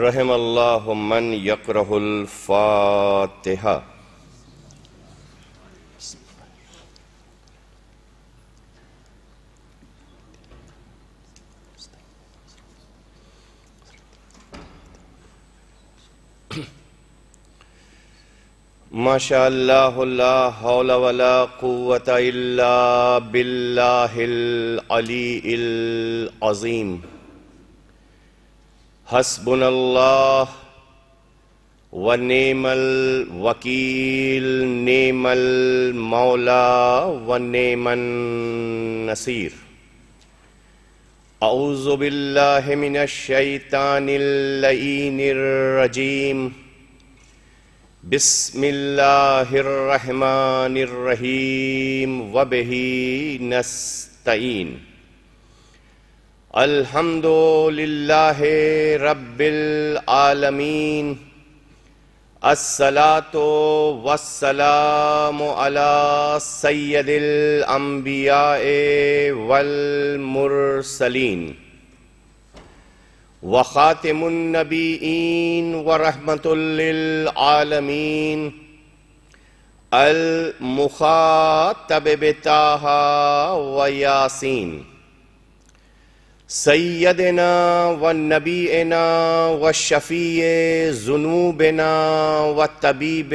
रहम मन यकरहुल फातिहा माशा बिल्लाहिल अली अल अज़ीम हसबुन व नेमल वकील नेमल मौला व नेमन नसीर अउज़बिल्लाशैतानरजीम बिस्मिल्लाहिर्रहमानिर्रहीम वबही नस्तईन अल्हम्दुलिल्लाह रब्बिल आलमीन अस्सलातो वस्सलाम अला सय्यदिल अंबिया वल मुरसलीन वखातिमुन नबीइन व रहमतुल्लिल आलमीन अल मुखातब सैदना व नबीना व शफ़ी जुनूबना व तबीब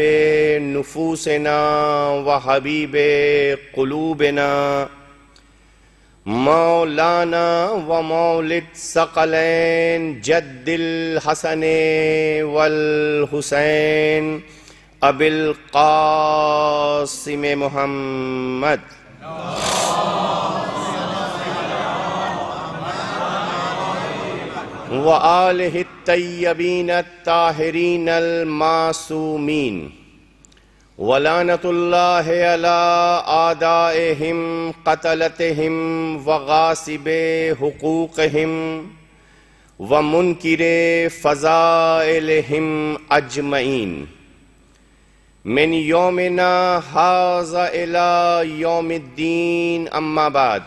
नफूसना व हबीब कलूबना मौलाना व मौलिद सकलैन जद्दिल हसन वल हुसैन अबिल कासिम मोहम्मद वलतबीन ताहरीन अलमासूमीन वलानतल्लादाहिम कतलतहिम वगासिब हकूकहिम व मुनकर फ़ज़ालहिम अजमैन मिन योमना हाजा योमद्दीन अम्माबाद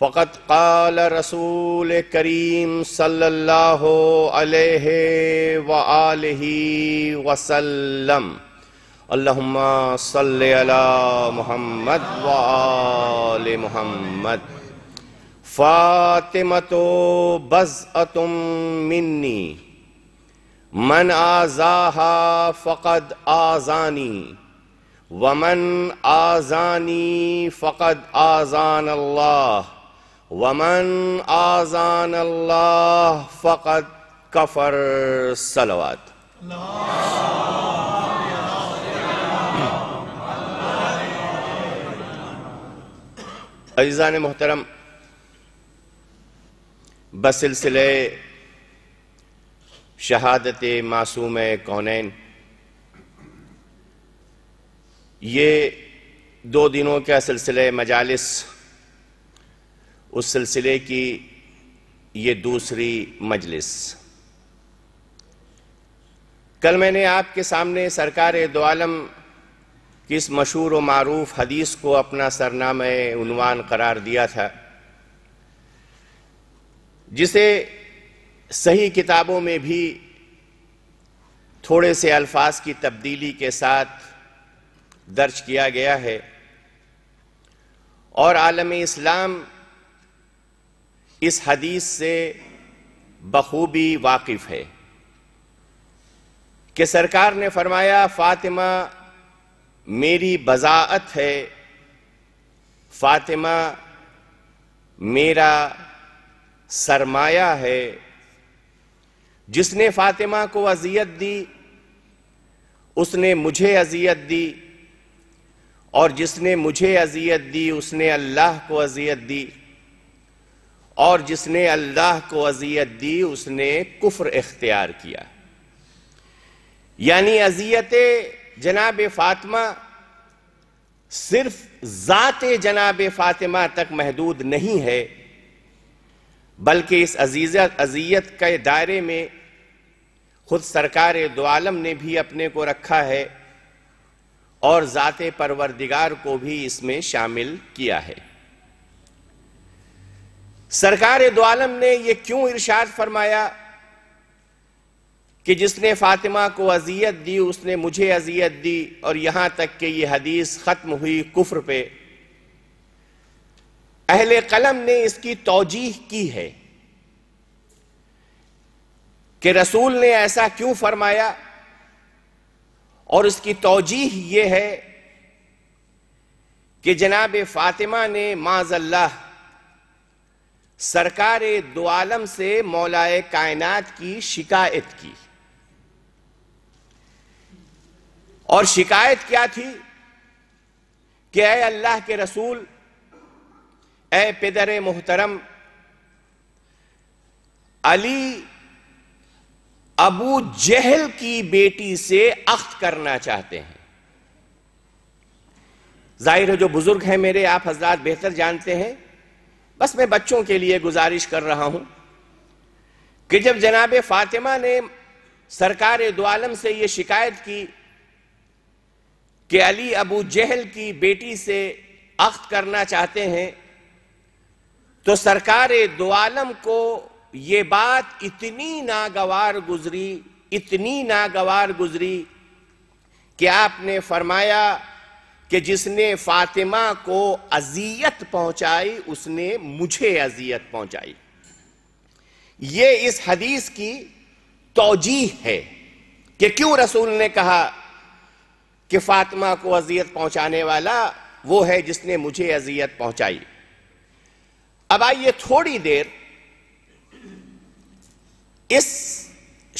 फ़कत काल रसूल करीम सल्लल्लाहु अलैहि व आलिहि वसल्लम अल्लाहुम्मा सल्लि अला मोहम्मद व आलि मोहम्मद फ़ातिमतो बज़अतुम मिन्नी मन आज़ाहा फ़कद आज़ानी वमन आज़ानी फ़कद आज़ान वमन आजान अल्लाह फ़कत कफर सलवात अजान मोहतरम बसिलसिले शहादत मासूम कौनैन ये दो दिनों का सिलसिले मजालिस उस सिलसिले की ये दूसरी मजलिस कल मैंने आपके सामने सरकार आलम की इस मशहूर व मरूफ हदीस को अपना सरनामे उनवान करार दिया था जिसे सही किताबों में भी थोड़े से अल्फाज की तब्दीली के साथ दर्ज किया गया है और आलम इस्लाम इस हदीस से बखूबी वाकिफ है कि सरकार ने फरमाया फातिमा मेरी बजात है फातिमा मेरा सरमाया है जिसने फातिमा को अजियत दी उसने मुझे अजियत दी और जिसने मुझे अजियत दी उसने अल्लाह को अजियत दी और जिसने अल्लाह को अजियत दी उसने कुफ्र इख्तियार किया यानी अजियत जनाब फातिमा सिर्फ ज़ात जनाब फातिमा तक महदूद नहीं है बल्कि इस अजीजत अजियत के दायरे में खुद सरकार दोआलम ने भी अपने को रखा है और ज़ात परवरदिगार को भी इसमें शामिल किया है सरकार दो ने यह क्यों इर्शाद फरमाया कि जिसने फातिमा को अजियत दी उसने मुझे अजियत दी और यहां तक कि यह हदीस खत्म हुई कुफ्र पे अहले कलम ने इसकी तोजीह की है कि रसूल ने ऐसा क्यों फरमाया और इसकी तोजीह यह है कि जनाब फातिमा ने माजल्ला सरकार दो आलम से मौलाए कायनात की शिकायत की और शिकायत क्या थी कि अय अल्लाह के रसूल ए पिदर मोहतरम अली अबू जहल की बेटी से अख्त करना चाहते हैं जाहिर है जो बुजुर्ग हैं मेरे आप हजरात बेहतर जानते हैं बस मैं बच्चों के लिए गुजारिश कर रहा हूं कि जब जनाब फातिमा ने सरकार दुआलम से यह शिकायत की कि अली अबू जहल की बेटी से अख्त करना चाहते हैं तो सरकार दुआलम को यह बात इतनी नागवार गुजरी इतनी नागवार गुजरी कि आपने फरमाया कि जिसने फातिमा को अजियत पहुंचाई उसने मुझे अजियत पहुंचाई ये इस हदीस की तोजीह है कि क्यों रसूल ने कहा कि फातिमा को अजियत पहुंचाने वाला वो है जिसने मुझे अजियत पहुंचाई अब आइए थोड़ी देर इस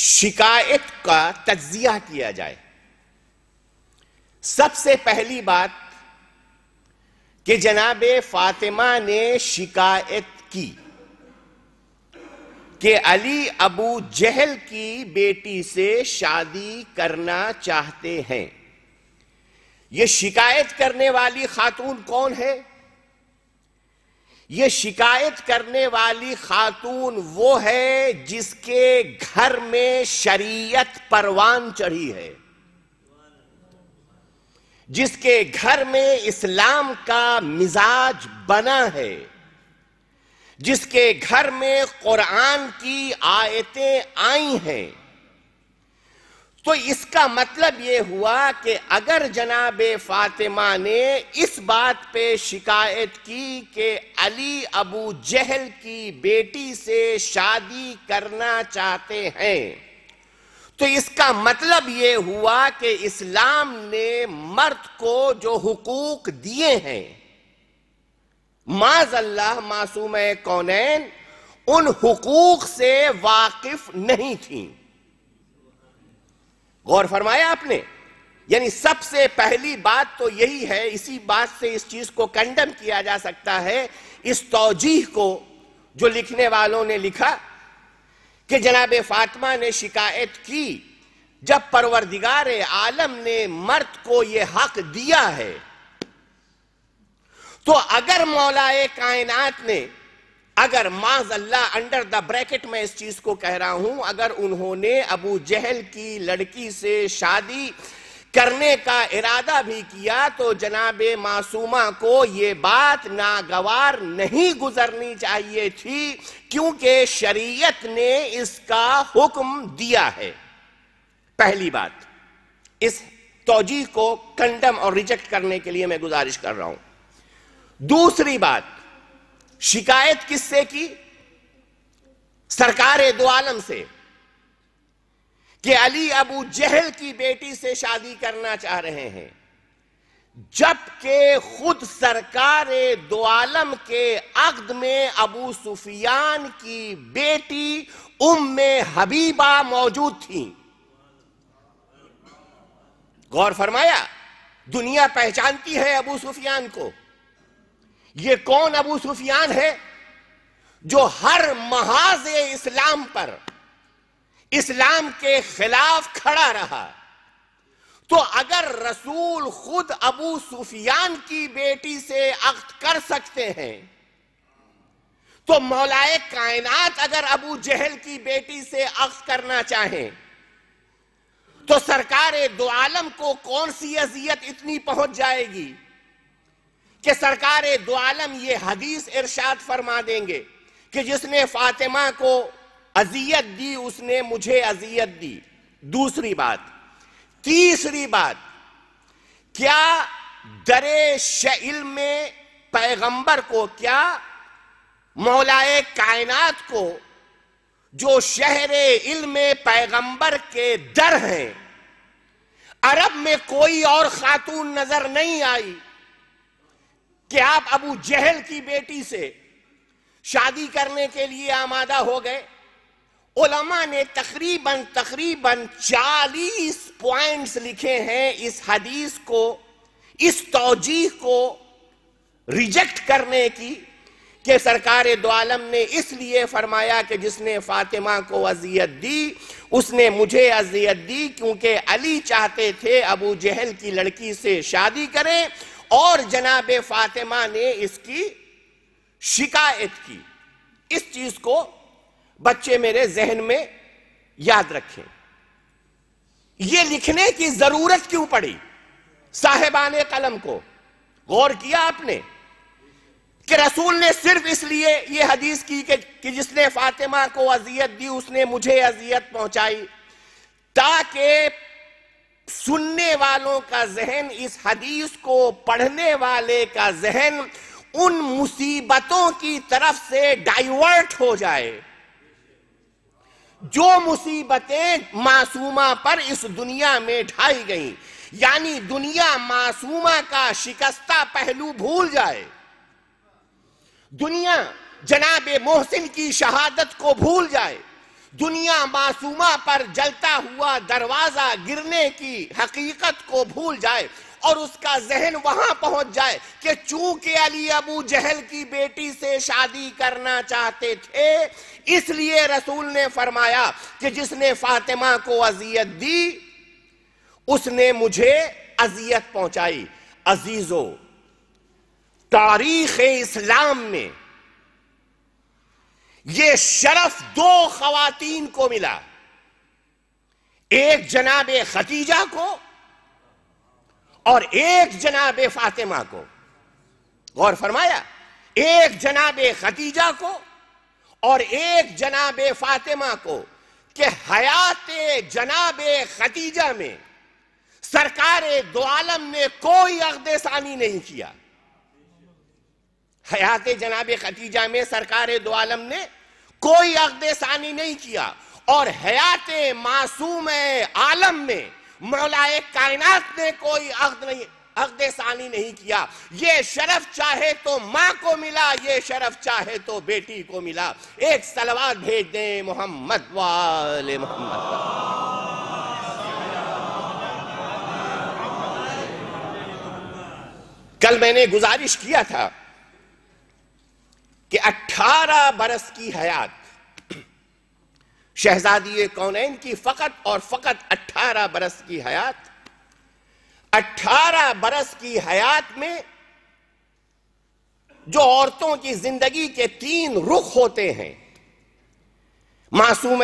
शिकायत का तजिया किया जाए सबसे पहली बात कि जनाब फातिमा ने शिकायत की कि अली अबू जहल की बेटी से शादी करना चाहते हैं यह शिकायत करने वाली खातून कौन है यह शिकायत करने वाली खातून वो है जिसके घर में शरीयत परवान चढ़ी है जिसके घर में इस्लाम का मिजाज बना है जिसके घर में कुरान की आयतें आई हैं तो इसका मतलब ये हुआ कि अगर जनाब फातिमा ने इस बात पे शिकायत की कि अली अबू जहल की बेटी से शादी करना चाहते हैं तो इसका मतलब यह हुआ कि इस्लाम ने मर्द को जो हुकूक दिए हैं माज अल्लाह मासूम कौनैन उन हुकूक से वाकिफ नहीं थी गौर फरमाया आपने यानी सबसे पहली बात तो यही है इसी बात से इस चीज को कंडम किया जा सकता है इस तोजीह को जो लिखने वालों ने लिखा कि जनाब फातिमा ने शिकायत की जब परवरदिगार आलम ने मर्द को यह हक दिया है तो अगर मौलाए कायनात ने अगर माज अल्लाह अंडर द ब्रैकेट में इस चीज को कह रहा हूं अगर उन्होंने अबू जहल की लड़की से शादी करने का इरादा भी किया तो जनाब मासूमा को ये बात नागवार नहीं गुजरनी चाहिए थी क्योंकि शरीयत ने इसका हुक्म दिया है पहली बात इस तोजी को कंडम और रिजेक्ट करने के लिए मैं गुजारिश कर रहा हूं दूसरी बात शिकायत किससे की सरकार दो आलम से कि अली अबू जहल की बेटी से शादी करना चाह रहे हैं जबकि खुद सरकार दो आलम के अकद में अबू सुफियान की बेटी उम हबीबा मौजूद थी गौर फरमाया दुनिया पहचानती है अबू सुफियान को ये कौन अबू सुफियान है जो हर महाज इस्लाम पर इस्लाम के खिलाफ खड़ा रहा तो अगर रसूल खुद अबू सुफियान की बेटी से अख्त कर सकते हैं तो मौलाए कायनात अगर अबू जहल की बेटी से अख्त करना चाहें तो सरकार दो आलम को कौन सी अजियत इतनी पहुंच जाएगी कि सरकार दो आलम ये हदीस इरशाद फरमा देंगे कि जिसने फातिमा को अजियत दी उसने मुझे अजियत दी दूसरी बात तीसरी बात क्या दरे शैल में पैगंबर को क्या मौलाए कायनात को जो शहर इल्म पैगंबर के दर हैं अरब में कोई और खातून नजर नहीं आई कि आप अबू जहल की बेटी से शादी करने के लिए आमादा हो गए उलमा ने तकरीबन तकरीबन 40 पॉइंट्स लिखे हैं इस हदीस को इस तोजीह को रिजेक्ट करने की कि सरकार दो आलम ने इसलिए फरमाया कि जिसने फातिमा को अजियत दी उसने मुझे अजियत दी क्योंकि अली चाहते थे अबू जहल की लड़की से शादी करें और जनाब फातिमा ने इसकी शिकायत की इस चीज को बच्चे मेरे जहन में याद रखें यह लिखने की जरूरत क्यों पड़ी साहेबान कलम को गौर किया आपने कि रसूल ने सिर्फ इसलिए यह हदीस की कि, कि जिसने फातिमा को अजियत दी उसने मुझे अजियत पहुंचाई ताकि सुनने वालों का जहन इस हदीस को पढ़ने वाले का जहन उन मुसीबतों की तरफ से डाइवर्ट हो जाए जो मुसीबतें मासूमा पर इस दुनिया में ढाई गई यानी दुनिया मासूमा का शिकस्ता पहलू भूल जाए दुनिया जनाब मोहसिन की शहादत को भूल जाए दुनिया मासूमा पर जलता हुआ दरवाजा गिरने की हकीकत को भूल जाए और उसका जहन वहां पहुंच जाए कि चूंकि अली अबू जहल की बेटी से शादी करना चाहते थे इसलिए रसूल ने फरमाया कि जिसने फातिमा को अजियत दी उसने मुझे अजियत पहुंचाई अजीजो तारीख इस्लाम में यह शरफ दो खातन को मिला एक जनाब खतीजा को और एक जनाब फातिमा को गौर फरमाया एक जनाब खतीजा को और एक जनाब फातिमा को कि हयात जनाब खतीजा में सरकार दो आलम ने कोई अकदेसानी नहीं किया हयात जनाब खतीजा में सरकार दो आलम ने कोई अकदेसानी नहीं किया और हयात मासूम आलम में मौलाए कायनात ने कोई अहद नहीं अहद नहीं किया ये शरफ चाहे तो माँ को मिला ये शरफ चाहे तो बेटी को मिला एक सलवार भेज दे मोहम्मद वाले मोहम्मद कल मैंने गुजारिश किया था कि 18 बरस की हयात शहजादी कौनैन की फ़कत और फ़कत अट्ठारह बरस की हयात अट्ठारह बरस की हयात में जो औरतों की जिंदगी के तीन रुख होते हैं मासूम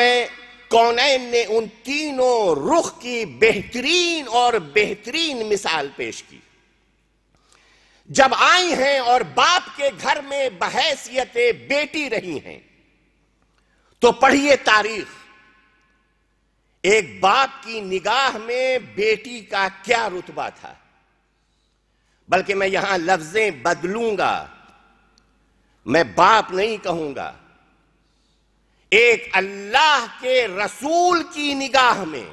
कौनैन ने उन तीनों रुख की बेहतरीन और बेहतरीन मिसाल पेश की जब आई हैं और बाप के घर में बहसियत बेटी रही हैं तो पढ़िए तारीख एक बाप की निगाह में बेटी का क्या रुतबा था बल्कि मैं यहां लफ्जें बदलूंगा मैं बाप नहीं कहूंगा एक अल्लाह के रसूल की निगाह में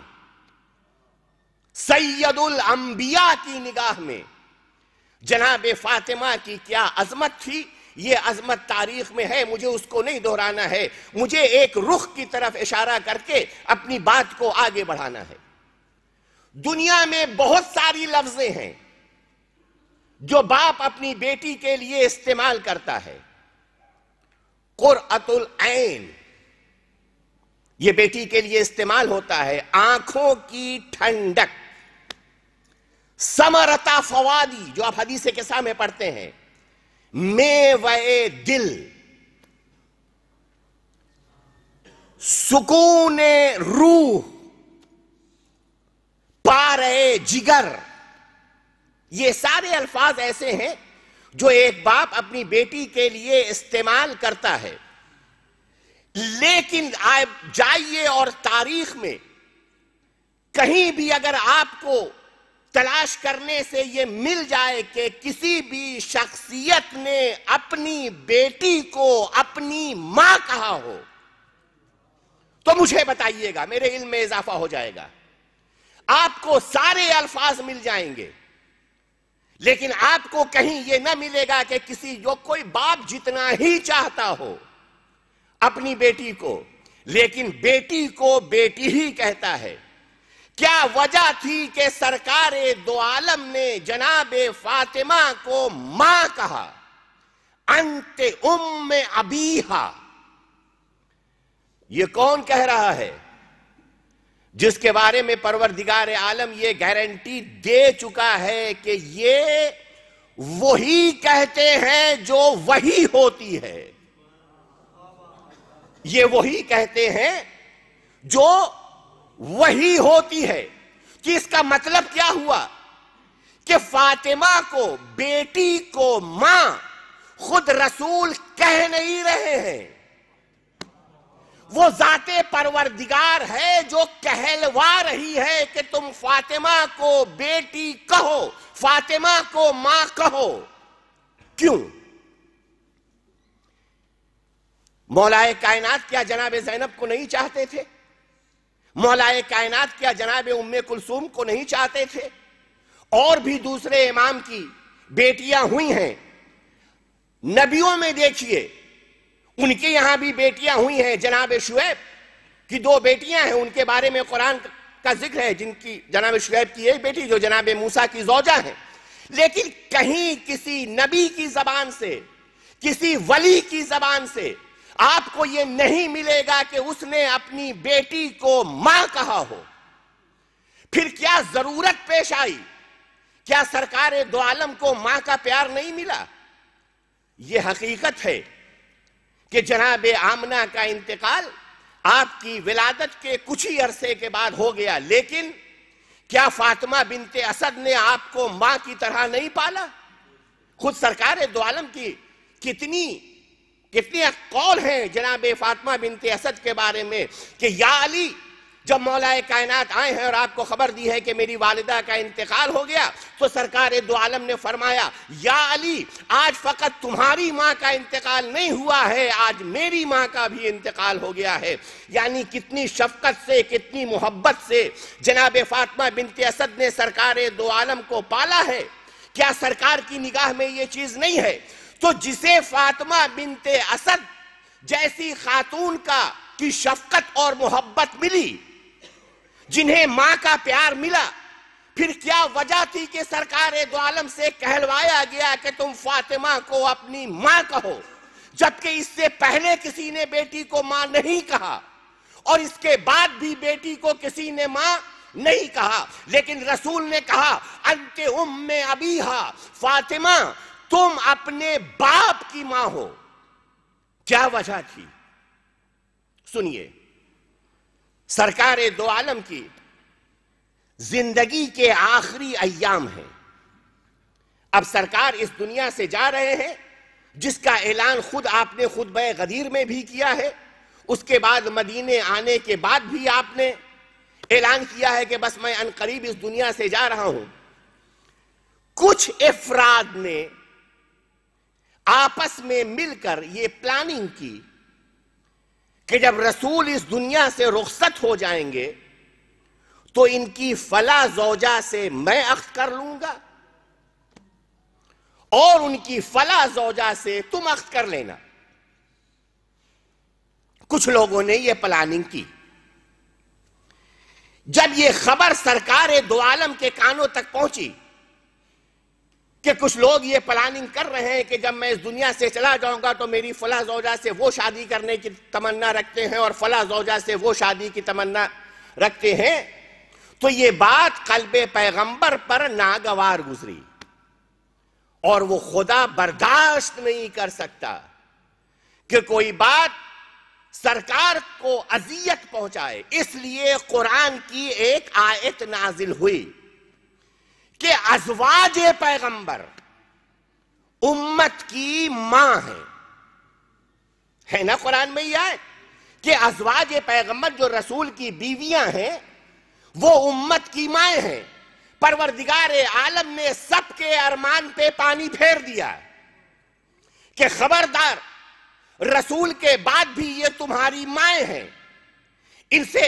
सैयदुल अंबिया की निगाह में जनाब फातिमा की क्या अजमत थी ये अजमत तारीख में है मुझे उसको नहीं दोहराना है मुझे एक रुख की तरफ इशारा करके अपनी बात को आगे बढ़ाना है दुनिया में बहुत सारी लफ्जें हैं जो बाप अपनी बेटी के लिए इस्तेमाल करता है कुरअतुल ऐन ये बेटी के लिए इस्तेमाल होता है आंखों की ठंडक समरता फवादी जो आप हदीसे के सामने पढ़ते हैं में वे दिल सुकून रूह पा रहे जिगर ये सारे अल्फाज ऐसे हैं जो एक बाप अपनी बेटी के लिए इस्तेमाल करता है लेकिन आप जाइए और तारीख में कहीं भी अगर आपको तलाश करने से ये मिल जाए कि किसी भी शख्सियत ने अपनी बेटी को अपनी मां कहा हो तो मुझे बताइएगा मेरे इल्म में इजाफा हो जाएगा आपको सारे अल्फाज मिल जाएंगे लेकिन आपको कहीं यह ना मिलेगा कि किसी जो कोई बाप जितना ही चाहता हो अपनी बेटी को लेकिन बेटी को बेटी ही कहता है क्या वजह थी कि सरकार दो आलम ने जनाब फातिमा को मां कहा अंत उम में अबीहा ये कौन कह रहा है जिसके बारे में परवरदिगार आलम यह गारंटी दे चुका है कि ये वही कहते हैं जो वही होती है ये वही कहते हैं जो वही होती है कि इसका मतलब क्या हुआ कि फातिमा को बेटी को मां खुद रसूल कह नहीं रहे हैं वो जाते परवरदिगार है जो कहलवा रही है कि तुम फातिमा को बेटी कहो फातिमा को मां कहो क्यों मौलाए कायनात क्या जनाब जैनब को नहीं चाहते थे मौलाए कायनात क्या जनाब उम्म कुलसूम को नहीं चाहते थे और भी दूसरे इमाम की बेटियां हुई हैं नबियों में देखिए उनके यहां भी बेटियां हुई हैं जनाब शुएब की दो बेटियां हैं उनके बारे में कुरान का जिक्र है जिनकी जनाब शुएब की एक बेटी जो जनाब मूसा की जौजा है लेकिन कहीं किसी नबी की जबान से किसी वली की जबान से आपको यह नहीं मिलेगा कि उसने अपनी बेटी को मां कहा हो फिर क्या जरूरत पेश आई क्या सरकार दो आलम को मां का प्यार नहीं मिला यह हकीकत है कि जनाब आमना का इंतकाल आपकी विलादत के कुछ ही अरसे के बाद हो गया लेकिन क्या फातिमा बिनते असद ने आपको मां की तरह नहीं पाला खुद सरकार दो आलम की कितनी कितने कौल हैं जनाब फातमा बिनते असद के बारे में कि या अली जब मौलाए कायनात आए हैं और आपको खबर दी है कि मेरी वालदा का इंतकाल हो गया तो सरकार दो आलम ने फरमाया या अली आज फ़कत तुम्हारी माँ का इंतकाल नहीं हुआ है आज मेरी माँ का भी इंतकाल हो गया है यानी कितनी शफकत से कितनी मोहब्बत से जनाब फातमा बिनते असद ने सरकार दो आलम को पाला है क्या सरकार की निगाह में ये चीज़ नहीं है तो जिसे फातिमा बिनते असद जैसी खातून का की शफकत और मोहब्बत मिली जिन्हें माँ का प्यार मिला फिर क्या वजह थी कि सरकार दो आलम से कहलवाया गया कि तुम फातिमा को अपनी माँ कहो जबकि इससे पहले किसी ने बेटी को माँ नहीं कहा और इसके बाद भी बेटी को किसी ने माँ नहीं कहा लेकिन रसूल ने कहा अंत उम में अबीहा फातिमा तुम अपने बाप की मां हो क्या वजह थी सुनिए सरकार दो आलम की जिंदगी के आखिरी अयाम है अब सरकार इस दुनिया से जा रहे हैं जिसका ऐलान खुद आपने खुद बे गदीर में भी किया है उसके बाद मदीने आने के बाद भी आपने ऐलान किया है कि बस मैं अनकरीब इस दुनिया से जा रहा हूं कुछ अफराद ने आपस में मिलकर ये प्लानिंग की कि जब रसूल इस दुनिया से रुखसत हो जाएंगे तो इनकी फला जोजा से मैं अख्त कर लूंगा और उनकी फला जोजा से तुम अख्त कर लेना कुछ लोगों ने यह प्लानिंग की जब यह खबर सरकार दो आलम के कानों तक पहुंची कि कुछ लोग ये प्लानिंग कर रहे हैं कि जब मैं इस दुनिया से चला जाऊंगा तो मेरी फला जोजा से वो शादी करने की तमन्ना रखते हैं और फला जोजा से वो शादी की तमन्ना रखते हैं तो ये बात कल्ब पैगंबर पर नागवार गुजरी और वो खुदा बर्दाश्त नहीं कर सकता कि कोई बात सरकार को अजियत पहुंचाए इसलिए कुरान की एक आयत नाजिल हुई कि अजवाज पैगंबर उम्मत की मां है है ना कुरान में यह कि अजवाज पैगंबर जो रसूल की बीवियां हैं वो उम्मत की माए हैं परवरदिगार आलम ने सबके अरमान पे पानी फेर दिया कि खबरदार रसूल के बाद भी ये तुम्हारी माए हैं इनसे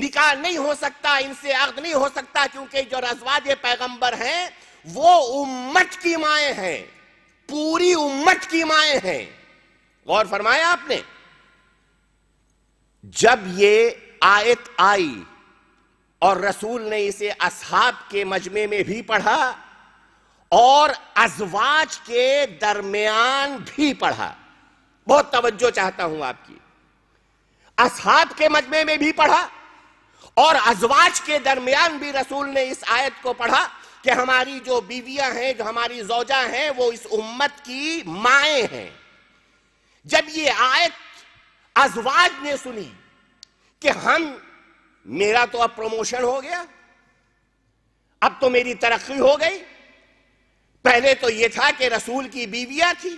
निकाह नहीं हो सकता इनसे अर्द नहीं हो सकता क्योंकि जो रजवाज पैगंबर हैं वो उम्मत की माए हैं पूरी उम्मत की माए हैं गौर फरमाया आपने जब ये आयत आई और रसूल ने इसे असहाब के मजमे में भी पढ़ा और अजवाज के दरमियान भी पढ़ा बहुत तवज्जो चाहता हूं आपकी असहाब के मजमे में भी पढ़ा और अजवाज के दरमियान भी रसूल ने इस आयत को पढ़ा कि हमारी जो बीवियां हैं जो हमारी जोजा हैं वो इस उम्मत की माए हैं जब ये आयत अजवाज ने सुनी कि हम मेरा तो अब प्रमोशन हो गया अब तो मेरी तरक्की हो गई पहले तो ये था कि रसूल की बीवियां थी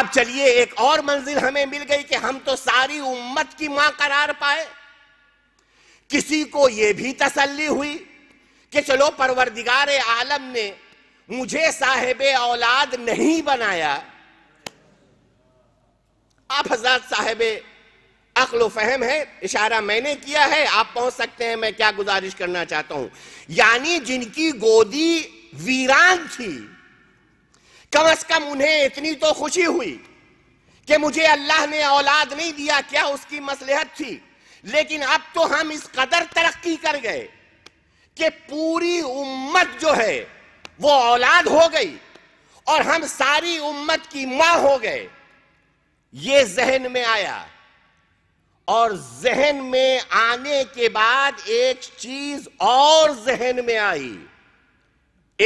अब चलिए एक और मंजिल हमें मिल गई कि हम तो सारी उम्मत की मां करार पाए किसी को यह भी तसल्ली हुई कि चलो परवरदिगार आलम ने मुझे साहेब औलाद नहीं बनाया आप हजरत साहेब अकल फहम है इशारा मैंने किया है आप पहुंच सकते हैं मैं क्या गुजारिश करना चाहता हूं यानी जिनकी गोदी वीरान थी कम अज कम उन्हें इतनी तो खुशी हुई कि मुझे अल्लाह ने औलाद नहीं दिया क्या उसकी मसलहत थी लेकिन अब तो हम इस कदर तरक्की कर गए कि पूरी उम्मत जो है वो औलाद हो गई और हम सारी उम्मत की मां हो गए ये जहन में आया और जहन में आने के बाद एक चीज और जहन में आई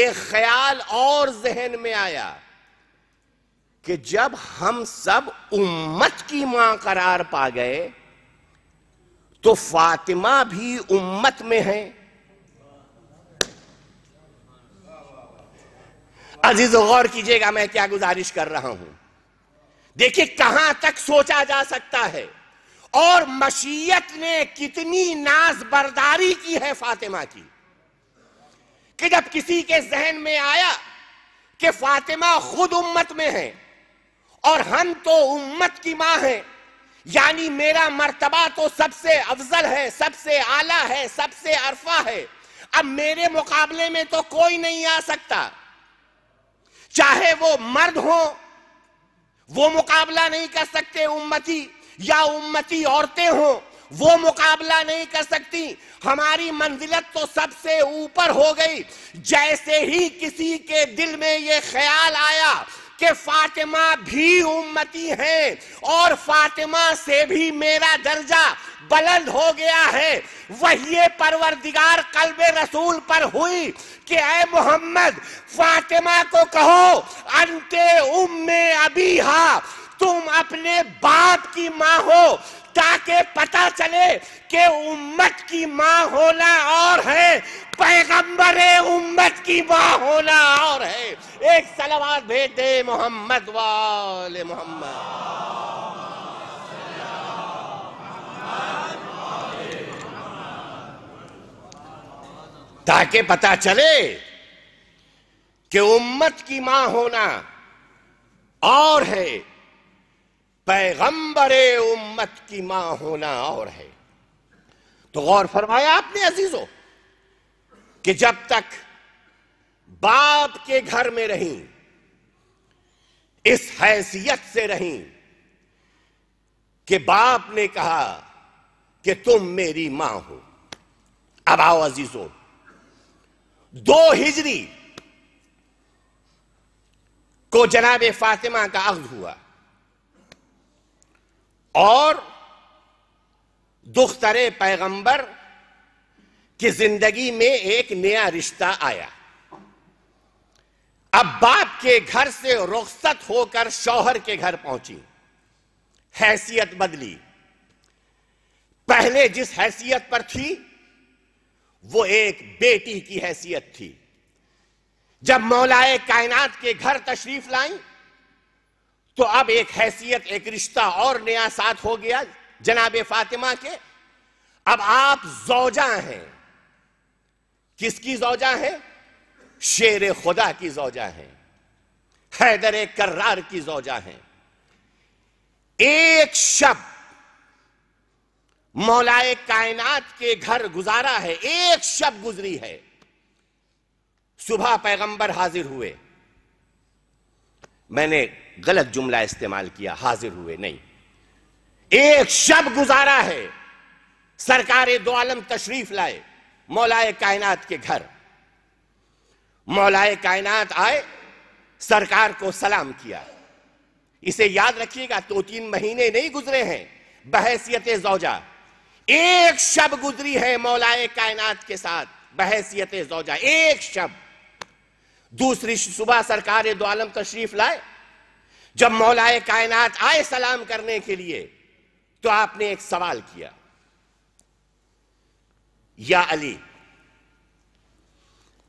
एक ख्याल और जहन में आया कि जब हम सब उम्मत की मां करार पा गए तो फातिमा भी उम्मत में है अजीज गौर कीजिएगा मैं क्या गुजारिश कर रहा हूं देखिए कहां तक सोचा जा सकता है और मशीयत ने कितनी नाज बर्दारी की है फातिमा की कि जब किसी के जहन में आया कि फातिमा खुद उम्मत में है और हम तो उम्मत की मां हैं यानी मेरा मर्तबा तो सबसे अफजल है सबसे आला है सबसे अरफा है अब मेरे मुकाबले में तो कोई नहीं आ सकता चाहे वो मर्द हो वो मुकाबला नहीं कर सकते उम्मती या उम्मती औरतें हों वो मुकाबला नहीं कर सकती हमारी मंजिलत तो सबसे ऊपर हो गई जैसे ही किसी के दिल में ये ख्याल आया कि फातिमा भी उम्मती हैं और फातिमा से भी मेरा दर्जा बुलंद हो गया है वही परवरदिगार कल्ब रसूल पर हुई कि ए मोहम्मद फातिमा को कहो अंते उम्मे हा तुम अपने बाप की माँ हो ताकि पता चले कि उम्मत की माँ होना और है पैगंबर उम्मत की माँ होना और है एक सलवार भेज दे मोहम्मद वाले मोहम्मद ताकि पता चले कि उम्मत की मां होना और है पैगंबर उम्मत की मां होना और है तो गौर फरमाया आपने अजीजों कि जब तक बाप के घर में रही इस हैसियत से रही कि बाप ने कहा कि तुम मेरी मां हो अब आओ अजीजों दो हिजरी को जनाब फातिमा का अख्द हुआ और दुख्तर पैगंबर की जिंदगी में एक नया रिश्ता आया अब बाप के घर से रुख्सत होकर शौहर के घर पहुंची हैसियत बदली पहले जिस हैसियत पर थी वो एक बेटी की हैसियत थी जब मौलाए कायनात के घर तशरीफ लाई तो अब एक हैसियत एक रिश्ता और नया साथ हो गया जनाब फातिमा के अब आप जौजा हैं किसकी जौजा है शेर खुदा की जौजा है हैदर कर्रार की जौजा है एक शब मौलाए कायनात के घर गुजारा है एक शब गुजरी है सुबह पैगंबर हाजिर हुए मैंने गलत जुमला इस्तेमाल किया हाजिर हुए नहीं एक शब गुजारा है सरकार दो आलम तशरीफ लाए मौलाए कायनात के घर मौलाए कायनात आए सरकार को सलाम किया इसे याद रखिएगा दो तो तीन महीने नहीं गुजरे हैं बहसीत जौजा एक शब गुजरी है मौलाए कायनात के साथ बहसियत जौजा एक शब्द दूसरी सुबह सरकार दो आलम तशरीफ लाए जब मौलाए कायनात आए सलाम करने के लिए तो आपने एक सवाल किया या अली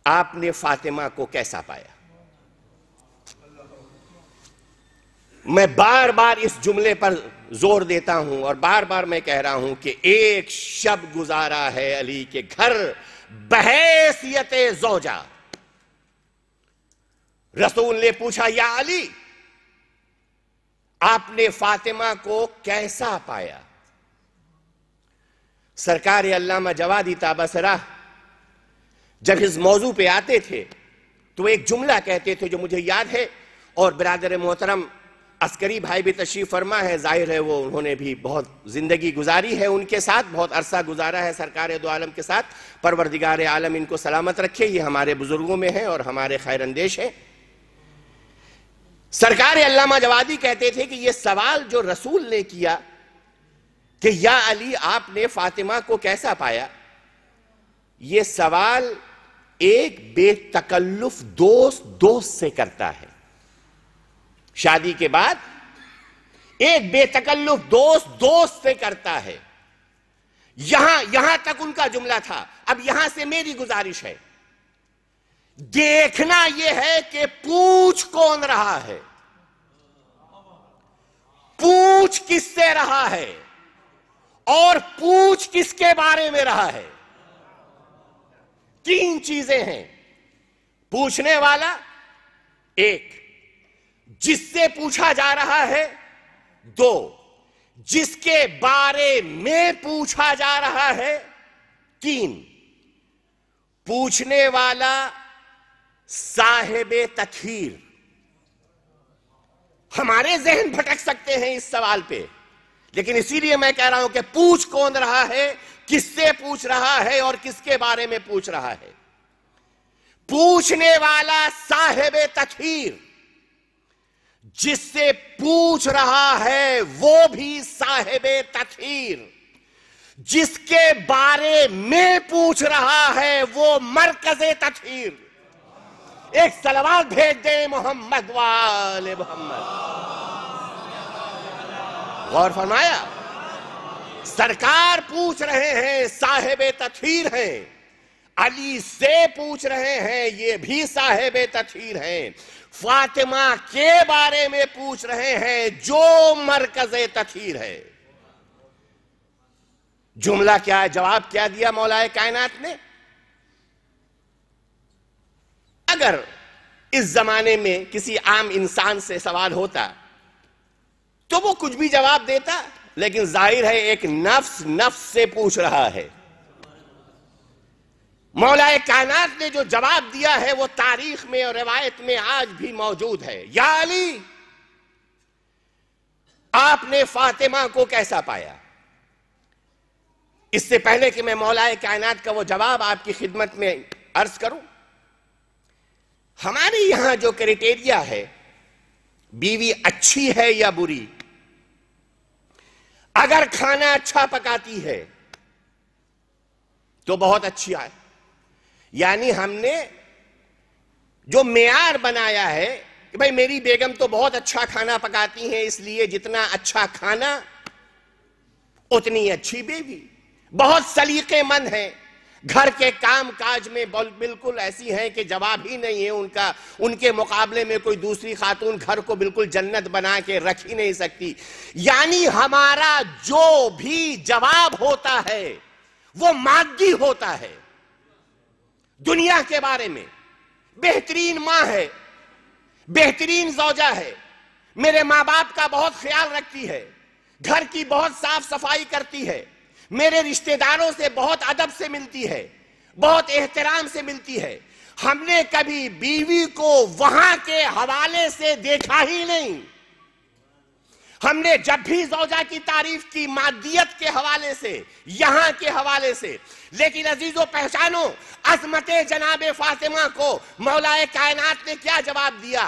आपने फातिमा को कैसा पाया मैं बार बार इस जुमले पर जोर देता हूं और बार बार मैं कह रहा हूं कि एक शब गुजारा है अली के घर बहसियत जोजा रसूल ने पूछा या अली आपने फातिमा को कैसा पाया सरकार अल्लामा जवादी ताबसरा जब इस मौजू पे आते थे तो एक जुमला कहते थे जो मुझे याद है और बरदर मोहतरम अस्करी भाई भी तशरीफ फरमा है जाहिर है वो उन्होंने भी बहुत ज़िंदगी गुजारी है उनके साथ बहुत अरसा गुजारा है सरकार दो आलम के साथ परवरदिगार आलम इनको सलामत रखे ये हमारे बुज़ुर्गों में है और हमारे खैरंदेश हैं सरकार अल्लामा जवादी कहते थे कि यह सवाल जो रसूल ने किया कि या अली आपने फातिमा को कैसा पाया यह सवाल एक बेतकल्लुफ दोस्त दोस्त से करता है शादी के बाद एक बेतकल्लुफ दोस्त दोस्त से करता है यहां यहां तक उनका जुमला था अब यहां से मेरी गुजारिश है देखना यह है कि पूछ कौन रहा है पूछ किससे रहा है और पूछ किसके बारे में रहा है तीन चीजें हैं पूछने वाला एक जिससे पूछा जा रहा है दो जिसके बारे में पूछा जा रहा है तीन पूछने वाला साहेब तखीर हमारे जहन भटक सकते हैं इस सवाल पे लेकिन इसीलिए मैं कह रहा हूं कि पूछ कौन रहा है किससे पूछ रहा है और किसके बारे में पूछ रहा है पूछने वाला साहेब तखीर जिससे पूछ रहा है वो भी साहेब तखीर जिसके बारे में पूछ रहा है वो मरकज तखीर एक सलवार भेज दे मोहम्मद वाले मोहम्मद गौर फरमाया सरकार पूछ रहे हैं साहेब तथीर हैं अली से पूछ रहे हैं ये भी साहेब तथीर हैं फातिमा के बारे में पूछ रहे हैं जो मरकज तथीर है जुमला क्या है जवाब क्या दिया मौलाए कायनात ने अगर इस जमाने में किसी आम इंसान से सवाल होता तो वो कुछ भी जवाब देता लेकिन जाहिर है एक नफ्स नफ्स से पूछ रहा है मौलाए कायनात ने जो जवाब दिया है वो तारीख में और रिवायत में आज भी मौजूद है या अली आपने फातिमा को कैसा पाया इससे पहले कि मैं मौलाए कायनात का वो जवाब आपकी खिदमत में अर्ज करूं हमारे यहां जो क्राइटेरिया है बीवी अच्छी है या बुरी अगर खाना अच्छा पकाती है तो बहुत अच्छी आए यानी हमने जो मेयार बनाया है कि भाई मेरी बेगम तो बहुत अच्छा खाना पकाती हैं इसलिए जितना अच्छा खाना उतनी अच्छी बेबी बहुत सलीकेमंद है घर के काम काज में बिल्कुल ऐसी हैं कि जवाब ही नहीं है उनका उनके मुकाबले में कोई दूसरी खातून घर को बिल्कुल जन्नत बना के रख ही नहीं सकती यानी हमारा जो भी जवाब होता है वो मादी होता है दुनिया के बारे में बेहतरीन मां है बेहतरीन जौजा है मेरे माँ बाप का बहुत ख्याल रखती है घर की बहुत साफ सफाई करती है मेरे रिश्तेदारों से बहुत अदब से मिलती है बहुत एहतराम से मिलती है हमने कभी बीवी को वहां के हवाले से देखा ही नहीं हमने जब भी जौजा की तारीफ की मादियत के हवाले से यहां के हवाले से लेकिन अजीजों पहचानो अजमत जनाब फातिमा को मौलाए कायनात ने क्या जवाब दिया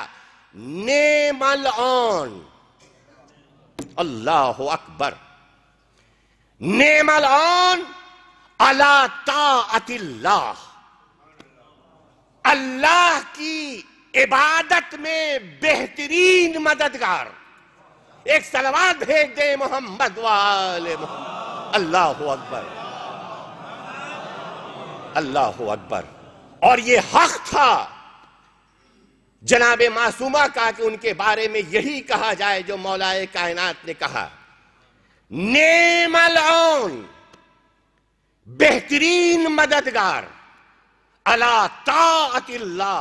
नेमल ऑन अल्लाह अकबर नेमल ऑन अला ताअतिल्लाह अल्लाह की इबादत में बेहतरीन मददगार एक सलवार भेज दे मोहम्मद वाले मोहम्मद अल्लाह अकबर अल्लाह अकबर और ये हक था जनाब मासूमा का कि उनके बारे में यही कहा जाए जो मौलाए कायनात ने कहा ने कौन बेहतरीन मददगार अला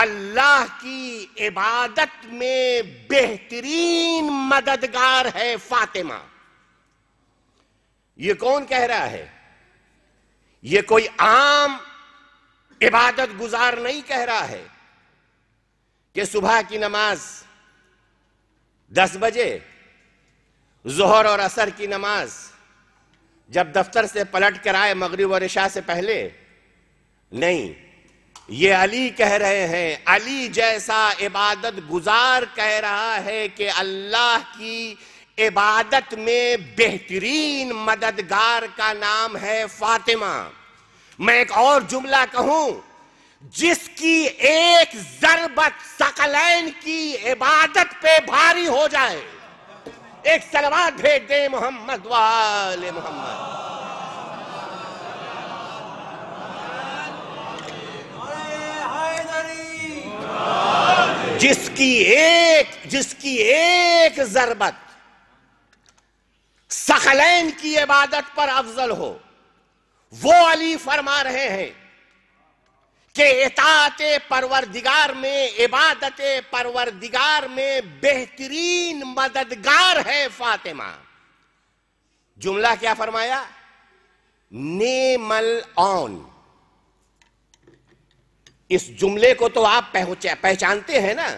अल्लाह की इबादत में बेहतरीन मददगार है फातिमा ये कौन कह रहा है ये कोई आम इबादत गुजार नहीं कह रहा है कि सुबह की नमाज दस बजे जोहर और असर की नमाज जब दफ्तर से पलट कर आए मगरब और ऋषा से पहले नहीं ये अली कह रहे हैं अली जैसा इबादत गुजार कह रहा है कि अल्लाह की इबादत में बेहतरीन मददगार का नाम है फातिमा मैं एक और जुमला कहूं जिसकी एक जरबत सकलैन की इबादत पे भारी हो जाए एक सलवार भेज दे मोहम्मद वाले मोहम्मद जिसकी एक जिसकी एक जरबत सखलैन की इबादत पर अफजल हो वो अली फरमा रहे हैं कि इतात परवरदिगार में इबादत परवरदिगार में बेहतरीन मददगार है फातिमा जुमला क्या फरमाया नेमल ऑन इस जुमले को तो आप पहचानते हैं ना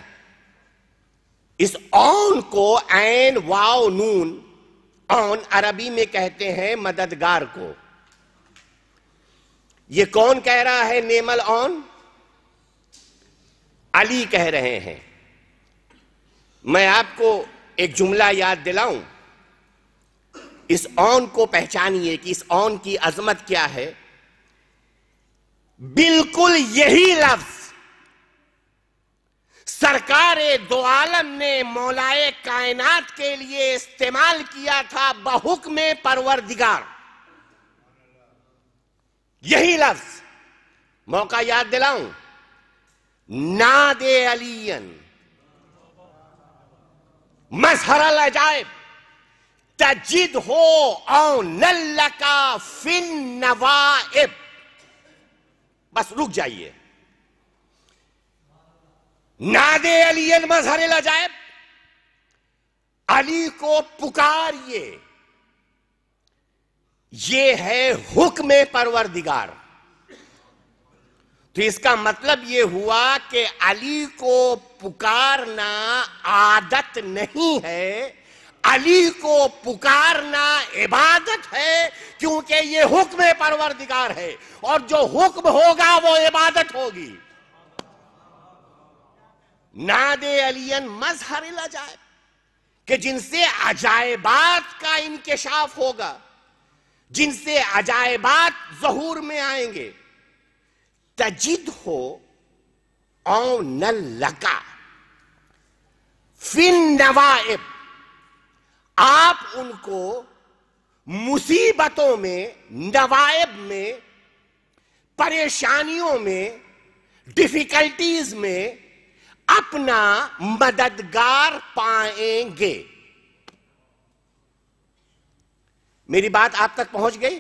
इस ऑन को एन वाओ नून ऑन अरबी में कहते हैं मददगार को ये कौन कह रहा है नेमल ऑन अली कह रहे हैं मैं आपको एक जुमला याद दिलाऊं इस ऑन को पहचानिए कि इस ऑन की अजमत क्या है बिल्कुल यही लफ्ज सरकार दो आलम ने मौलाए कायनात के लिए इस्तेमाल किया था बहुक में परवरदिगार यही लफ्ज मौका याद दिलाऊं ना दे अलियन मजहर अजायब तजिद हो का फिन नवाइब बस रुक जाइए नादे अलियन मजहर अजायब अली को पुकारिए ये है हुक्म परवरदिगार तो इसका मतलब यह हुआ कि अली को पुकारना आदत नहीं है अली को पुकारना इबादत है क्योंकि यह हुक्म परवरदिगार है और जो हुक्म होगा वो इबादत होगी नादे अलियन मजहर जाए कि जिनसे अजायबात का इंकशाफ होगा जिनसे अजायबात जहूर में आएंगे तजिद हो औ न लका फिन नवाइब आप उनको मुसीबतों में नवाइब में परेशानियों में डिफिकल्टीज में अपना मददगार पाएंगे मेरी बात आप तक पहुंच गई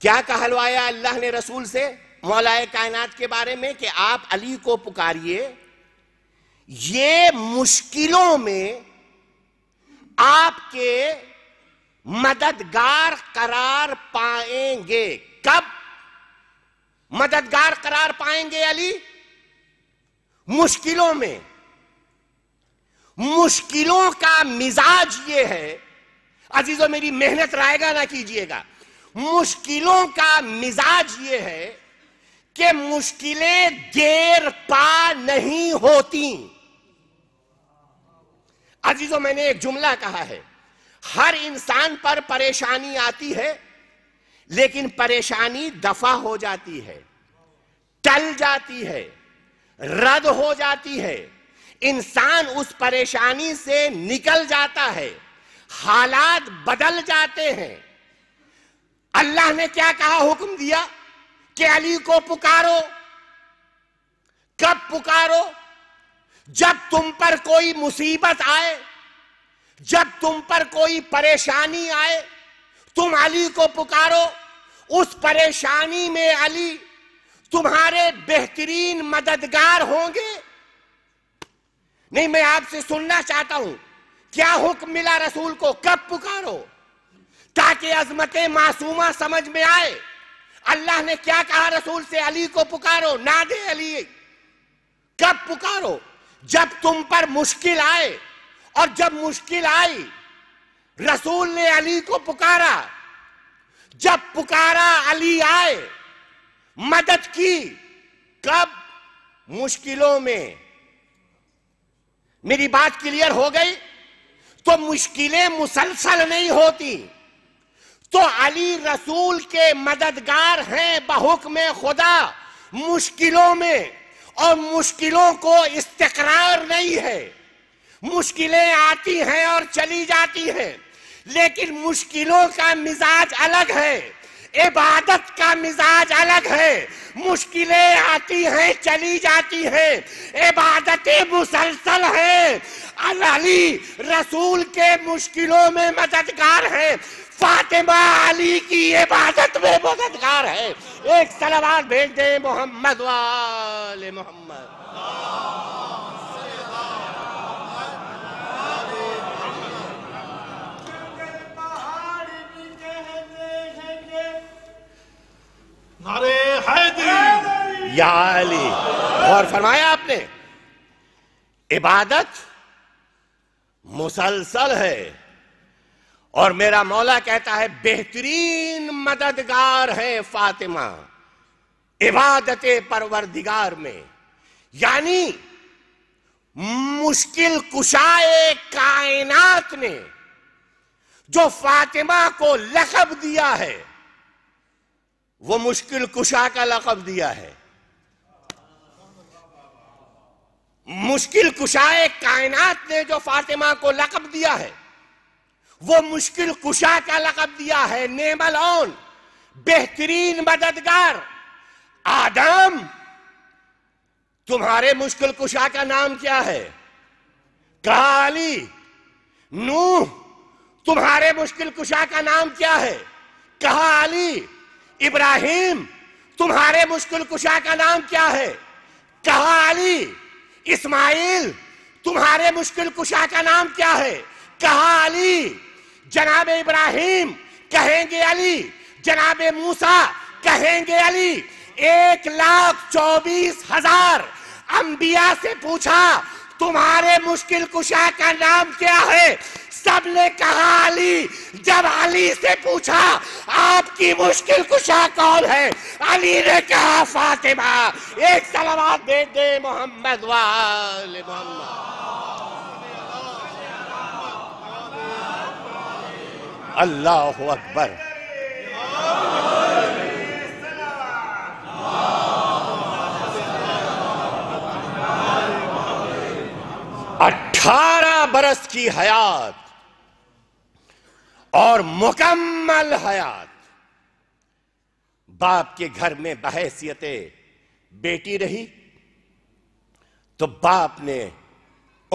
क्या कहलवाया अल्लाह ने रसूल से मौलाए कायनात के बारे में कि आप अली को पुकारिए ये मुश्किलों में आपके मददगार करार पाएंगे कब मददगार करार पाएंगे अली मुश्किलों में मुश्किलों का मिजाज ये है अजीजों मेरी मेहनत रायगा ना कीजिएगा मुश्किलों का मिजाज ये है कि मुश्किलें देर पा नहीं होती अजीजों मैंने एक जुमला कहा है हर इंसान पर परेशानी आती है लेकिन परेशानी दफा हो जाती है टल जाती है रद्द हो जाती है इंसान उस परेशानी से निकल जाता है हालात बदल जाते हैं अल्लाह ने क्या कहा हुक्म दिया कि अली को पुकारो कब पुकारो जब तुम पर कोई मुसीबत आए जब तुम पर कोई परेशानी आए तुम अली को पुकारो उस परेशानी में अली तुम्हारे बेहतरीन मददगार होंगे नहीं मैं आपसे सुनना चाहता हूं क्या हुक्म मिला रसूल को कब पुकारो ताकि अजमत मासूमा समझ में आए अल्लाह ने क्या कहा रसूल से अली को पुकारो ना दे अली कब पुकारो जब तुम पर मुश्किल आए और जब मुश्किल आई रसूल ने अली को पुकारा जब पुकारा अली आए मदद की कब मुश्किलों में मेरी बात क्लियर हो गई तो मुश्किलें मुसलसल नहीं होती तो अली रसूल के मददगार हैं बहुक में खुदा मुश्किलों में और मुश्किलों को इस्तकरार नहीं है मुश्किलें आती हैं और चली जाती हैं लेकिन मुश्किलों का मिजाज अलग है इबादत का मिजाज अलग है मुश्किलें आती हैं चली जाती हैं इबादतें मुसलसल है अली रसूल के मुश्किलों में मददगार है फातिमा अली की इबादत में मददगार है एक सलवार भेज दें मोहम्मद वाले मोहम्मद नारे हैदरी या अली और फरमाया आपने इबादत मुसलसल है और मेरा मौला कहता है बेहतरीन मददगार है फातिमा इबादत परवरदिगार में यानी मुश्किल कुशाए कायनात ने जो फातिमा को लखब दिया है वो मुश्किल कुशा का लकब दिया है मुश्किल कुशाए कायनात ने जो फातिमा को लकब दिया है वो मुश्किल कुशा का लकब दिया है ऑन बेहतरीन मददगार आदम तुम्हारे मुश्किल कुशा का नाम क्या है काली नूह तुम्हारे मुश्किल कुशा का नाम क्या है कहा अली इब्राहिम तुम्हारे मुश्किल कुशा का नाम क्या है कहा अली इस्माइल तुम्हारे मुश्किल कुशा का नाम क्या है कहा अली जनाब इब्राहिम कहेंगे अली जनाब मूसा कहेंगे अली एक लाख चौबीस हजार अंबिया से पूछा तुम्हारे मुश्किल कुशा का नाम क्या है सबने कहा अली जब अली से पूछा आपकी मुश्किल कुशा कौन है अली ने कहा फातिमा एक सलावाद दे दे मोहम्मद वाले मोहम्मद अल्लाह अकबर अठारह बरस की हयात और मुकम्मल हयात बाप के घर में बहसीयत बेटी रही तो बाप ने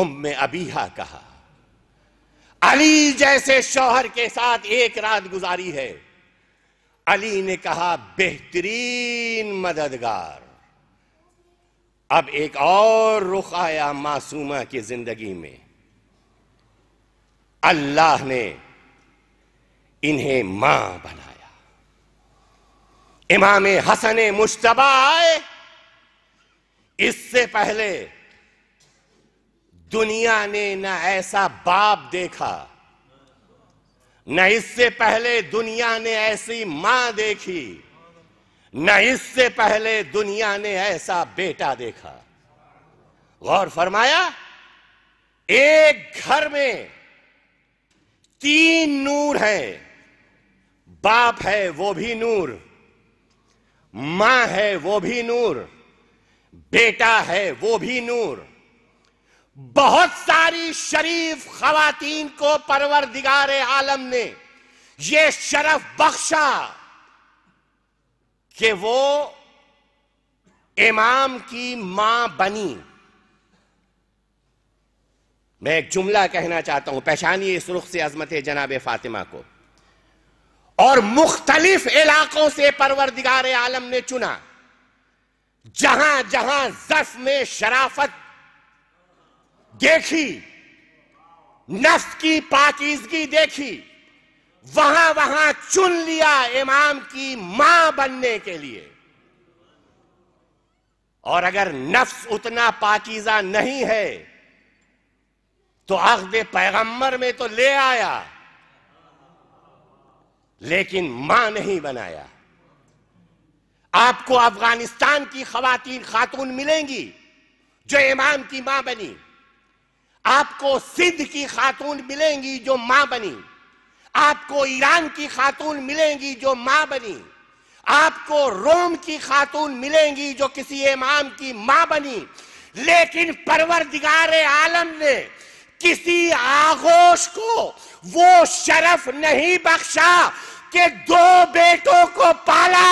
उम्म अबीहा कहा अली जैसे शौहर के साथ एक रात गुजारी है अली ने कहा बेहतरीन मददगार अब एक और रुख आया मासूमा की जिंदगी में अल्लाह ने इन्हें मां बनाया इमाम हसन मुश्तबा आए इससे पहले दुनिया ने न ऐसा बाप देखा न इससे पहले दुनिया ने ऐसी मां देखी न इससे पहले दुनिया ने ऐसा बेटा देखा गौर फरमाया एक घर में तीन नूर हैं बाप है वो भी नूर मां है वो भी नूर बेटा है वो भी नूर बहुत सारी शरीफ खवातीन को परवर दिगार आलम ने यह शरफ बख्शा कि वो इमाम की मां बनी मैं एक जुमला कहना चाहता हूं पहचानिए इस रुख से अजमत जनाब फातिमा को और मुख्तलिफ इलाकों से परवरदिगार आलम ने चुना जहां जहां जफ में शराफत देखी नफ्स की पाकिजगी देखी वहां वहां चुन लिया इमाम की मां बनने के लिए और अगर नफ्स उतना पाकिजा नहीं है तो अखद पैगंबर में तो ले आया लेकिन मां नहीं बनाया आपको अफगानिस्तान की खातन खातून मिलेंगी जो इमाम की मां बनी आपको सिद्ध की खातून मिलेंगी जो मां बनी आपको ईरान की खातून मिलेंगी जो मां बनी आपको रोम की खातून मिलेंगी जो किसी इमाम की मां बनी लेकिन परवरदिगार आलम ने किसी आगोश को वो शरफ नहीं बख्शा के दो बेटों को पाला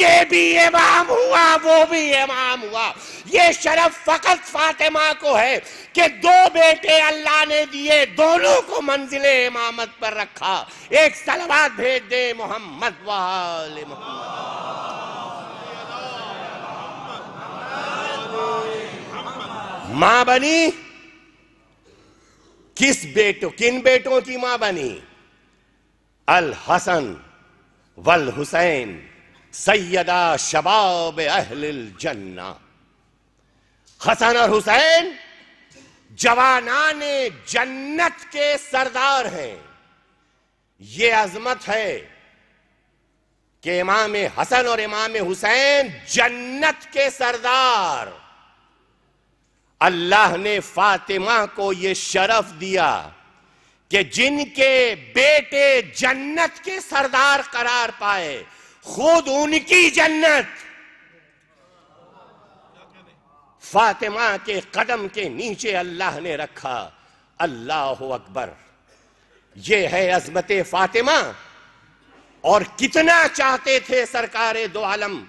ये भी इमाम हुआ वो भी इमाम हुआ ये शरफ फकत फातिमा को है कि दो बेटे अल्लाह ने दिए दोनों को मंजिल इमामत पर रखा एक सलवात भेज दे मोहम्मद वाल मोहम्मद मां बनी किस बेटों किन बेटों की मां बनी अल हसन वल हुसैन सैयदा शबाब अहल जन्ना हसन और हुसैन ने जन्नत के सरदार हैं ये अजमत है कि इमाम हसन और इमाम हुसैन जन्नत के सरदार अल्लाह ने फातिमा को यह शरफ दिया कि जिनके बेटे जन्नत के सरदार करार पाए खुद उनकी जन्नत फातिमा के कदम के नीचे अल्लाह ने रखा अल्लाह अकबर ये है अजमत फातिमा और कितना चाहते थे सरकार दो आलम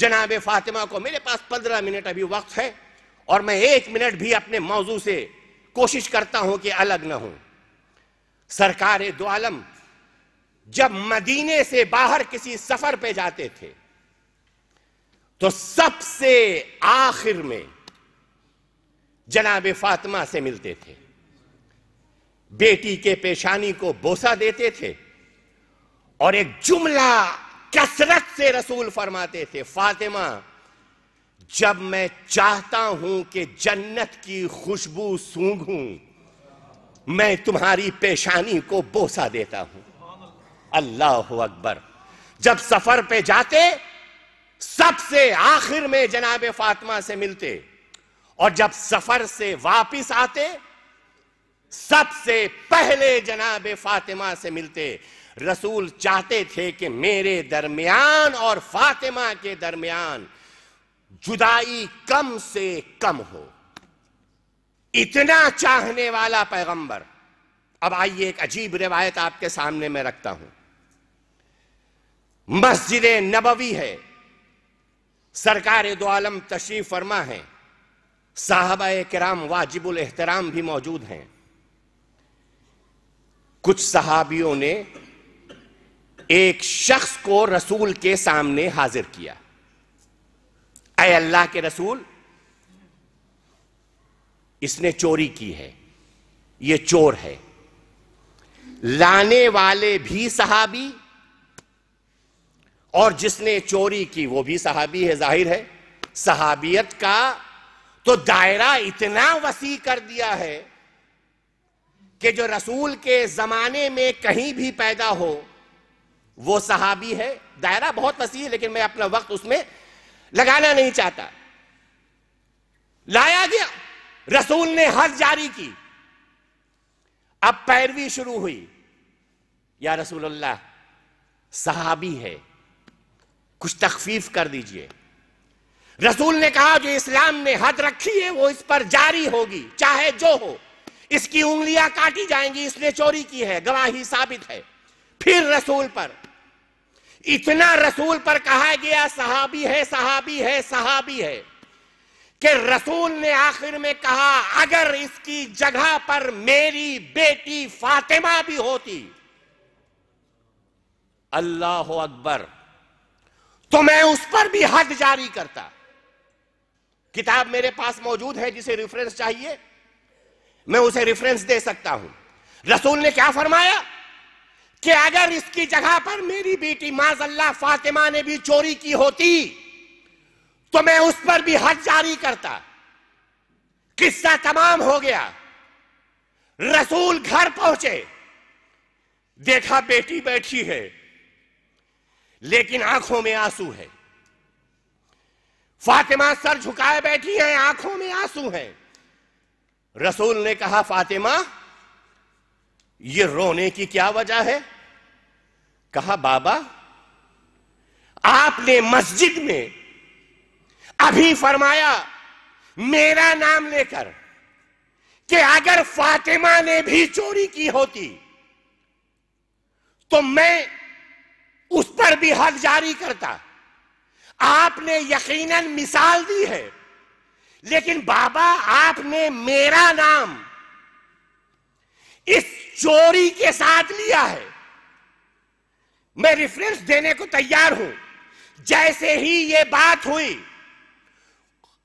जनाब फातिमा को मेरे पास पंद्रह मिनट अभी वक्त है और मैं एक मिनट भी अपने मौजू से कोशिश करता हूं कि अलग ना हूं सरकार दो आलम जब मदीने से बाहर किसी सफर पे जाते थे तो सबसे आखिर में जनाब फातिमा से मिलते थे बेटी के पेशानी को बोसा देते थे और एक जुमला कसरत से रसूल फरमाते थे फातिमा जब मैं चाहता हूं कि जन्नत की खुशबू सूंघूं मैं तुम्हारी पेशानी को बोसा देता हूं अल्लाह अकबर जब सफर पे जाते सबसे आखिर में जनाब फातिमा से मिलते और जब सफर से वापस आते सबसे पहले जनाब फातिमा से मिलते रसूल चाहते थे कि मेरे दरमियान और फातिमा के दरमियान जुदाई कम से कम हो इतना चाहने वाला पैगंबर अब आइए एक अजीब रिवायत आपके सामने मैं रखता हूं मस्जिद नबवी है सरकार दो आलम तशरीफ फरमा है साहबा कराम वाजिबुल एहतराम भी मौजूद हैं कुछ सहाबियों ने एक शख्स को रसूल के सामने हाजिर किया अय अल्लाह के रसूल इसने चोरी की है ये चोर है लाने वाले भी सहाबी और जिसने चोरी की वो भी सहाबी है जाहिर है सहाबियत का तो दायरा इतना वसी कर दिया है कि जो रसूल के जमाने में कहीं भी पैदा हो वो सहाबी है दायरा बहुत वसी है लेकिन मैं अपना वक्त उसमें लगाना नहीं चाहता लाया गया रसूल ने हज जारी की अब पैरवी शुरू हुई या रसूल अल्लाह सहाबी है कुछ तकफीफ कर दीजिए रसूल ने कहा जो इस्लाम ने हद रखी है वो इस पर जारी होगी चाहे जो हो इसकी उंगलियां काटी जाएंगी इसने चोरी की है गवाही साबित है फिर रसूल पर इतना रसूल पर कहा गया सहाबी है सहाबी है सहाबी है कि रसूल ने आखिर में कहा अगर इसकी जगह पर मेरी बेटी फातिमा भी होती अल्लाह अकबर तो मैं उस पर भी हद जारी करता किताब मेरे पास मौजूद है जिसे रेफरेंस चाहिए मैं उसे रेफरेंस दे सकता हूं रसूल ने क्या फरमाया कि अगर इसकी जगह पर मेरी बेटी माजल्ला फातिमा ने भी चोरी की होती तो मैं उस पर भी हद जारी करता किस्सा तमाम हो गया रसूल घर पहुंचे देखा बेटी बैठी है लेकिन आंखों में आंसू है फातिमा सर झुकाए बैठी है आंखों में आंसू है रसूल ने कहा फातिमा ये रोने की क्या वजह है कहा बाबा आपने मस्जिद में अभी फरमाया मेरा नाम लेकर कि अगर फातिमा ने भी चोरी की होती तो मैं उस पर भी हद जारी करता आपने यकीनन मिसाल दी है लेकिन बाबा आपने मेरा नाम इस चोरी के साथ लिया है मैं रिफरेंस देने को तैयार हूं जैसे ही ये बात हुई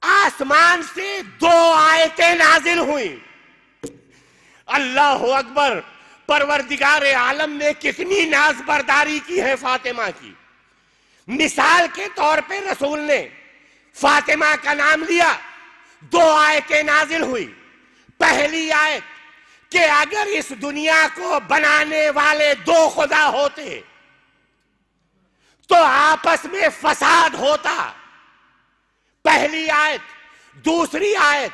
आसमान से दो आयतें नाजिल हुई अल्लाह अकबर परवरदिगार आलम ने कितनी नाज बरदारी की है फातिमा की मिसाल के तौर पे रसूल ने फातिमा का नाम लिया दो आयतें नाजिल हुई पहली आयत कि अगर इस दुनिया को बनाने वाले दो खुदा होते तो आपस में फसाद होता पहली आयत दूसरी आयत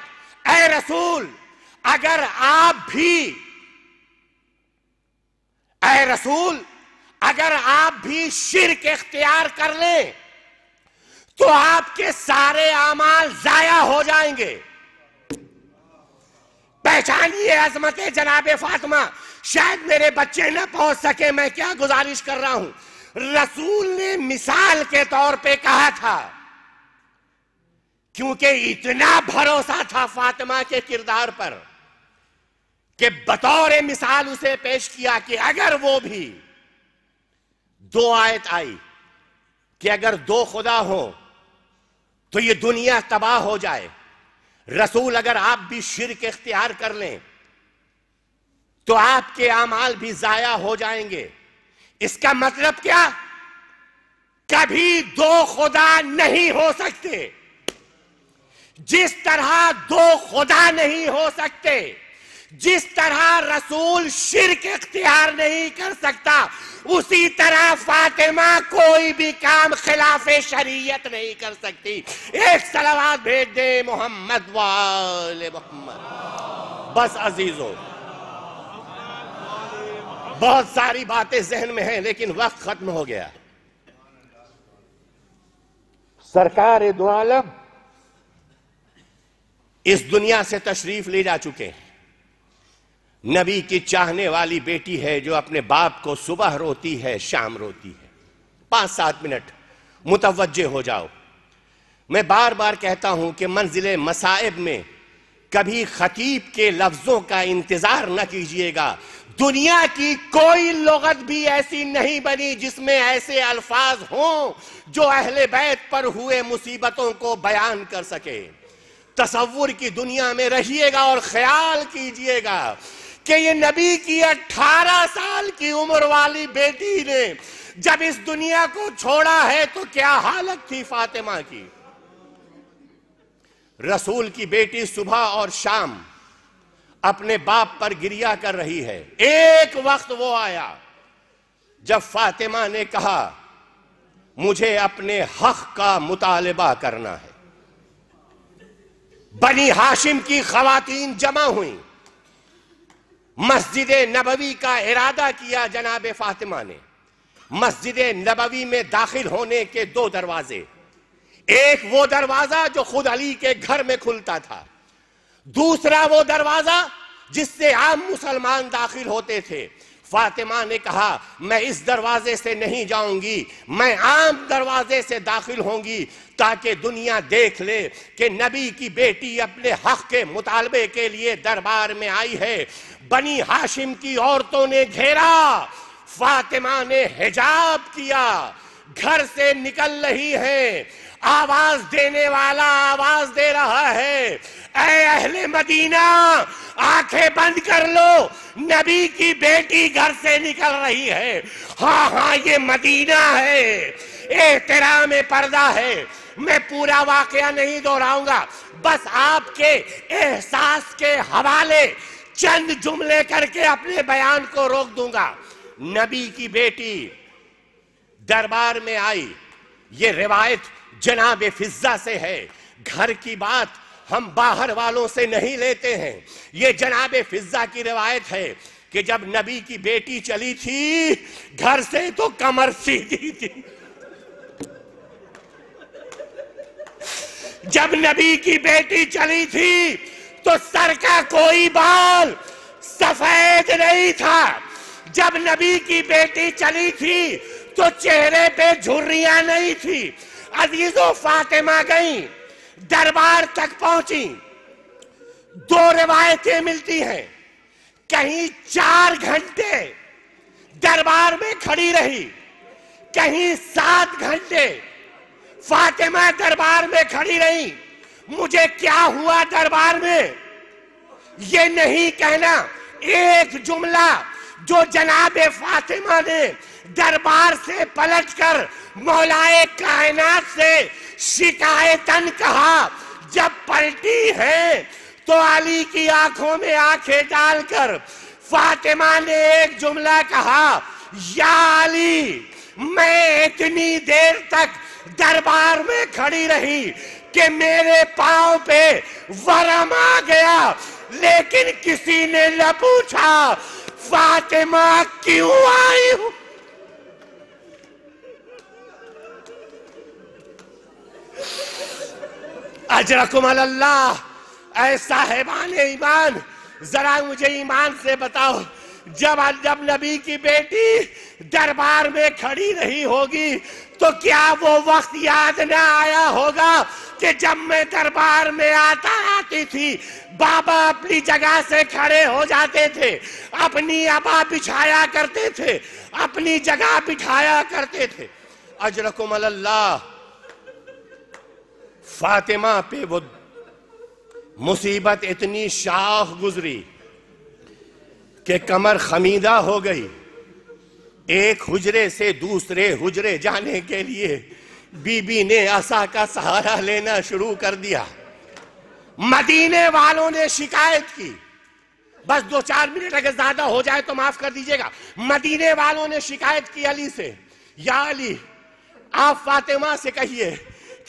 ए रसूल अगर आप भी ए रसूल अगर आप भी शिरक इख्तियार कर ले तो आपके सारे अमाल जाया हो जाएंगे पहचानिए अजमत जनाब फातिमा शायद मेरे बच्चे न पहुंच सके मैं क्या गुजारिश कर रहा हूं रसूल ने मिसाल के तौर पे कहा था क्योंकि इतना भरोसा था फातिमा के किरदार पर कि बतौर मिसाल उसे पेश किया कि अगर वो भी दो आयत आई कि अगर दो खुदा हो तो ये दुनिया तबाह हो जाए रसूल अगर आप भी शिरक इख्तियार कर लें तो आपके अमाल भी जाया हो जाएंगे इसका मतलब क्या कभी दो खुदा नहीं हो सकते जिस तरह दो खुदा नहीं हो सकते जिस तरह रसूल शिरक इख्तियार नहीं कर सकता उसी तरह फातिमा कोई भी काम खिलाफ शरीयत नहीं कर सकती एक सलावाद भेज दे मोहम्मद वाले मोहम्मद बस अजीजों बहुत सारी बातें जहन में हैं लेकिन वक्त खत्म हो गया सरकार दुआलम इस दुनिया से तशरीफ ले जा चुके हैं नबी की चाहने वाली बेटी है जो अपने बाप को सुबह रोती है शाम रोती है पांच सात मिनट मुतवजे हो जाओ मैं बार बार कहता हूं कि मंजिल मसाइब में कभी खतीब के लफ्जों का इंतजार न कीजिएगा दुनिया की कोई लगत भी ऐसी नहीं बनी जिसमें ऐसे अल्फाज हों जो अहले बैत पर हुए मुसीबतों को बयान कर सके तस्वुर की दुनिया में रहिएगा और ख्याल कीजिएगा कि ये नबी की अठारह साल की उम्र वाली बेटी ने जब इस दुनिया को छोड़ा है तो क्या हालत थी फातिमा की रसूल की बेटी सुबह और शाम अपने बाप पर गिरिया कर रही है एक वक्त वो आया जब फातिमा ने कहा मुझे अपने हक का मुतालबा करना है बनी हाशिम की खातन जमा हुई मस्जिद नबवी का इरादा किया जनाब फातिमा ने मस्जिद नबवी में दाखिल होने के दो दरवाजे एक वो दरवाजा जो खुद अली के घर में खुलता था दूसरा वो दरवाजा जिससे आम मुसलमान दाखिल होते थे फातिमा ने कहा मैं इस दरवाजे से नहीं जाऊंगी मैं आम दरवाजे से दाखिल होंगी ताकि दुनिया देख ले कि नबी की बेटी अपने हक के मुतालबे के लिए दरबार में आई है बनी हाशिम की औरतों ने घेरा फातिमा ने हिजाब किया घर से निकल रही है आवाज देने वाला आवाज दे रहा है ऐ अहले मदीना आंखें बंद कर लो नबी की बेटी घर से निकल रही है हाँ हाँ ये मदीना है में पर्दा है मैं पूरा वाकया नहीं दोहराऊंगा बस आपके एहसास के हवाले चंद जुमले करके अपने बयान को रोक दूंगा नबी की बेटी दरबार में आई ये रिवायत जनाब फिजा से है घर की बात हम बाहर वालों से नहीं लेते हैं ये जनाब फिजा की रिवायत है कि जब नबी की बेटी चली थी घर से तो कमर सीधी थी जब नबी की बेटी चली थी तो सर का कोई बाल सफेद नहीं था जब नबी की बेटी चली थी तो चेहरे पे झुर्रियां नहीं थी अजीजों फातिमा गई दरबार तक पहुंची दो रिवायतें मिलती हैं कहीं चार घंटे दरबार में खड़ी रही कहीं सात घंटे फातिमा दरबार में खड़ी रही मुझे क्या हुआ दरबार में ये नहीं कहना एक जुमला जो जनाब फातिमा ने दरबार से पलटकर मौलाए कायनात से शिकायतन कहा जब पलटी है तो अली की आंखों में आंखें डालकर फातिमा ने एक जुमला कहा या अली मैं इतनी देर तक दरबार में खड़ी रही कि मेरे पांव पे वरम आ गया लेकिन किसी ने न पूछा फातिमा क्यों आई हूं अजरकुम अल्लाह ऐसा साहेबान ईमान जरा मुझे ईमान से बताओ जब जब नबी की बेटी दरबार में खड़ी नहीं होगी तो क्या वो वक्त याद ना आया होगा कि जब मैं दरबार में आता आती थी बाबा अपनी जगह से खड़े हो जाते थे अपनी अबा बिछाया करते थे अपनी जगह बिठाया करते थे अजरकुम अल्लाह फातिमा पे वो मुसीबत इतनी शाख गुजरी कि कमर खमीदा हो गई एक हुजरे से दूसरे हुजरे जाने के लिए बीबी ने आशा का सहारा लेना शुरू कर दिया मदीने वालों ने शिकायत की बस दो चार मिनट अगर ज्यादा हो जाए तो माफ कर दीजिएगा मदीने वालों ने शिकायत की अली से या अली आप फातिमा से कहिए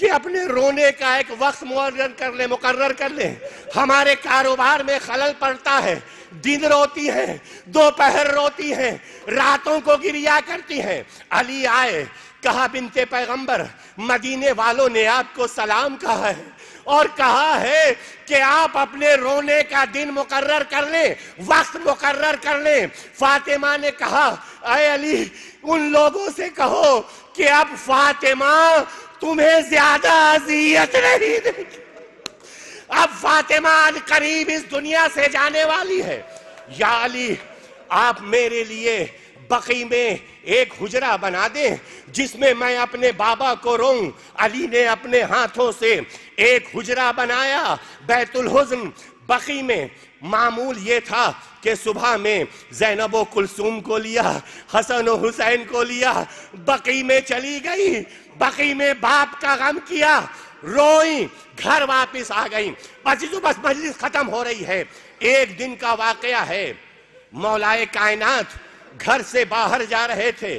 कि अपने रोने का एक वक्त मुकर कर ले मुकर कर ले हमारे कारोबार में खलल पड़ता है दिन रोती हैं दोपहर रोती हैं रातों को गिरिया करती हैं अली आए कहा बिनते पैगंबर मदीने वालों ने आपको सलाम कहा है और कहा है कि आप अपने रोने का दिन मुकर्र कर लें वक्त मुकर्र कर लें फातिमा ने कहा अली उन लोगों से कहो कि अब फातिमा तुम्हें ज्यादा अजियत नहीं देगी अब फातिमा करीब इस दुनिया से जाने वाली है या अली आप मेरे लिए बकी में एक हुजरा बना दें जिसमें मैं अपने बाबा को रोऊं अली ने अपने हाथों से एक हुजरा बनाया बैतुल हुजन बकी में मामूल ये था कि सुबह में जैनब कुलसूम को लिया हसन हुसैन को लिया बकी में चली गई बकी में बाप का गम किया रोई घर वापस आ गई बस बस मजलिस खत्म हो रही है एक दिन का वाकया है मौलाए कायनात घर से बाहर जा रहे थे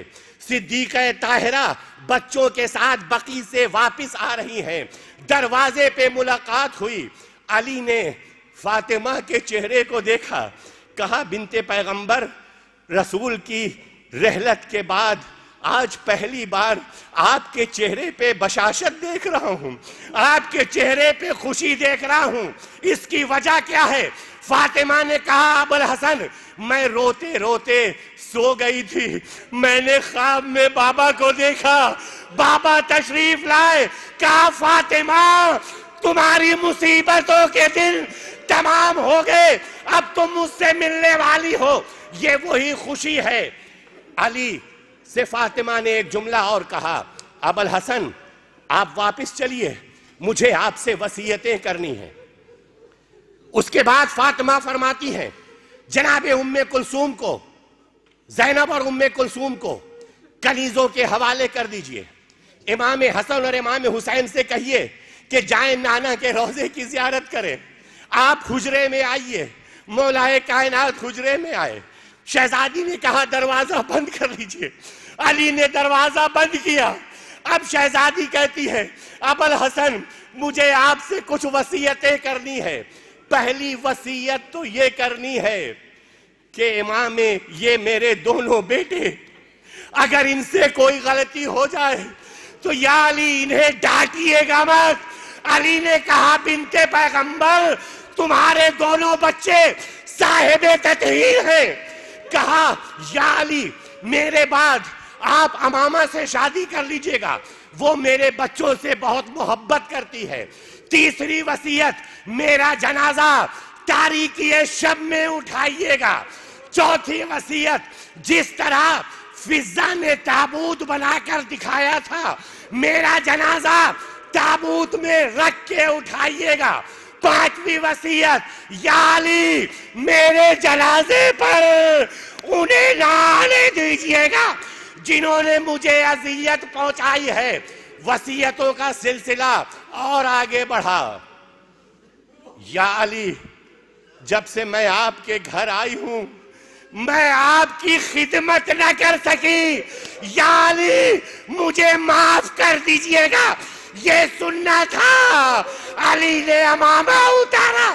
सिद्दीक ताहरा बच्चों के साथ बकी से वापस आ रही हैं दरवाजे पे मुलाकात हुई अली ने फातिमा के चेहरे को देखा कहा बिनते पैगंबर रसूल की रहलत के बाद आज पहली बार आपके चेहरे पे बशाशत देख रहा हूं आपके चेहरे पे खुशी देख रहा हूं इसकी वजह क्या है फातिमा ने कहा अबुल हसन मैं रोते रोते सो गई थी मैंने ख्वाब में बाबा को देखा बाबा तशरीफ लाए कहा फातिमा तुम्हारी मुसीबतों के दिन तमाम हो गए अब तुम मुझसे मिलने वाली हो ये वही खुशी है अली से फातिमा ने एक जुमला और कहा अबल हसन आप वापस चलिए मुझे आपसे वसीयतें करनी है उसके बाद फातिमा फरमाती हैं जनाब उम्म कुलसूम को जैनब और उम्म कुलसूम को कनीजों के हवाले कर दीजिए इमाम हसन और इमाम हुसैन से कहिए कि जाए नाना के रोजे की जियारत करें आप हुजरे में आइए मौलाए कायनात हुजरे में आए शहजादी ने कहा दरवाजा बंद कर लीजिए अली ने दरवाजा बंद किया अब शहजादी कहती है अबल हसन मुझे आपसे कुछ वसीयतें करनी है पहली वसीयत तो ये करनी है कि इमाम ये मेरे दोनों बेटे अगर इनसे कोई गलती हो जाए तो या अली इन्हें डांटिएगा मत अली ने कहा बिनते पैगंबर तुम्हारे दोनों बच्चे साहेब तथहीर हैं कहा या अली मेरे बाद आप अमामा से शादी कर लीजिएगा वो मेरे बच्चों से बहुत मोहब्बत करती है तीसरी वसीयत मेरा जनाजा तारीखी शब में उठाइएगा चौथी वसीयत जिस तरह फिजा ने ताबूत बनाकर दिखाया था मेरा जनाजा ताबूत में रख के उठाइएगा पांचवी वसीयत याली मेरे जनाजे पर उन्हें नहाने दीजिएगा जिन्होंने मुझे अजियत पहुंचाई है वसीयतों का सिलसिला और आगे बढ़ा या अली जब से मैं आपके घर आई हूं मैं आपकी खिदमत न कर सकी या अली मुझे माफ कर दीजिएगा ये सुनना था अली ने अमामा उतारा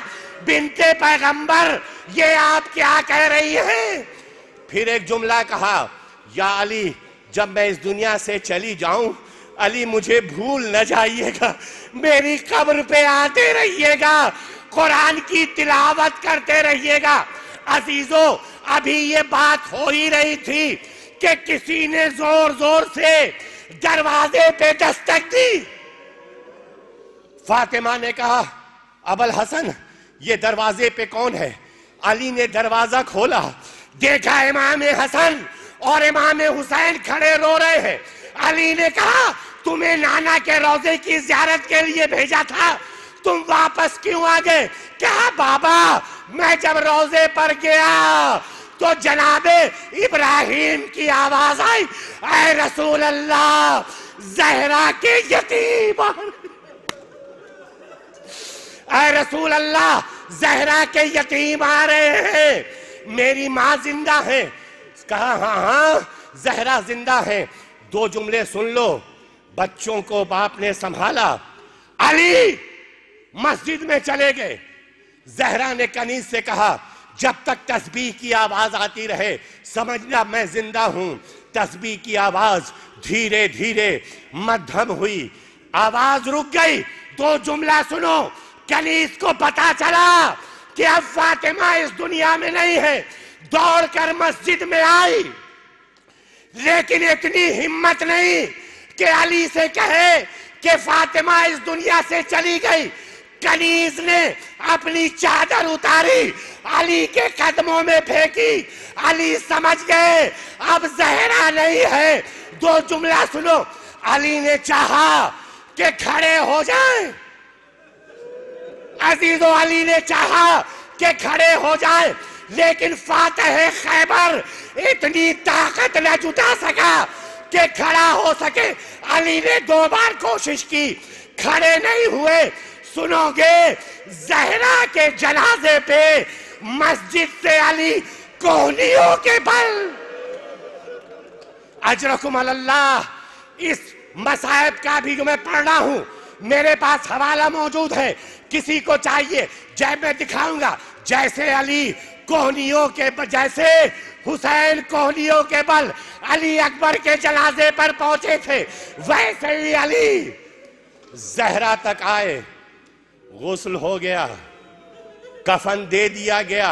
बिनते पैगंबर ये आप क्या कह रही हैं फिर एक जुमला कहा या अली जब मैं इस दुनिया से चली जाऊं अली मुझे भूल न जाइएगा मेरी कब्र पे आते रहिएगा कुरान की तिलावत करते रहिएगा अजीजों अभी ये बात हो ही रही थी कि किसी ने जोर जोर से दरवाजे पे दस्तक दी फातिमा ने कहा अबल हसन ये दरवाजे पे कौन है अली ने दरवाजा खोला देखा इमाम हसन और इमाम हुसैन खड़े रो रहे हैं अली ने कहा तुम्हें नाना के रोजे की जियारत के लिए भेजा था तुम वापस क्यों आ गए क्या बाबा मैं जब रोजे पर गया तो जनाबे इब्राहिम की आवाज आई अरे रसूल अल्लाह जहरा के यतीम अरे रसूल अल्लाह जहरा के यतीम आ रहे हैं मेरी माँ जिंदा है कहा हाँ हाँ जहरा जिंदा है दो जुमले सुन लो बच्चों को बाप ने संभाला अली मस्जिद में चले गए जहरा ने कनीज से कहा जब तक तस्बीह की आवाज आती रहे समझना मैं जिंदा हूं तस्बीह की आवाज धीरे धीरे मध्यम हुई आवाज रुक गई दो जुमला सुनो कनीज को पता चला कि अब फातिमा इस दुनिया में नहीं है दौड़कर मस्जिद में आई लेकिन इतनी हिम्मत नहीं कि अली से कहे कि फातिमा इस दुनिया से चली गई कनीज ने अपनी चादर उतारी अली के कदमों में फेंकी अली समझ गए अब जहरा नहीं है दो जुमला सुनो अली ने चाहा कि खड़े हो जाएं अजीजो अली ने चाहा कि खड़े हो जाएं लेकिन फातह खैबर इतनी ताकत न जुटा सका कि खड़ा हो सके अली ने दो बार कोशिश की खड़े नहीं हुए सुनोगे जहरा के जनाजे पे मस्जिद से अली कोहनियों के बल अजरकुम अल्लाह इस मसायब का भी जो मैं पढ़ना हूं मेरे पास हवाला मौजूद है किसी को चाहिए जैब मैं दिखाऊंगा जैसे अली कोहनियों के जैसे हुसैन कोहनियों के बल अली अकबर के जनाजे पर पहुंचे थे वैसे ही अली जहरा तक आए गुसल हो गया कफन दे दिया गया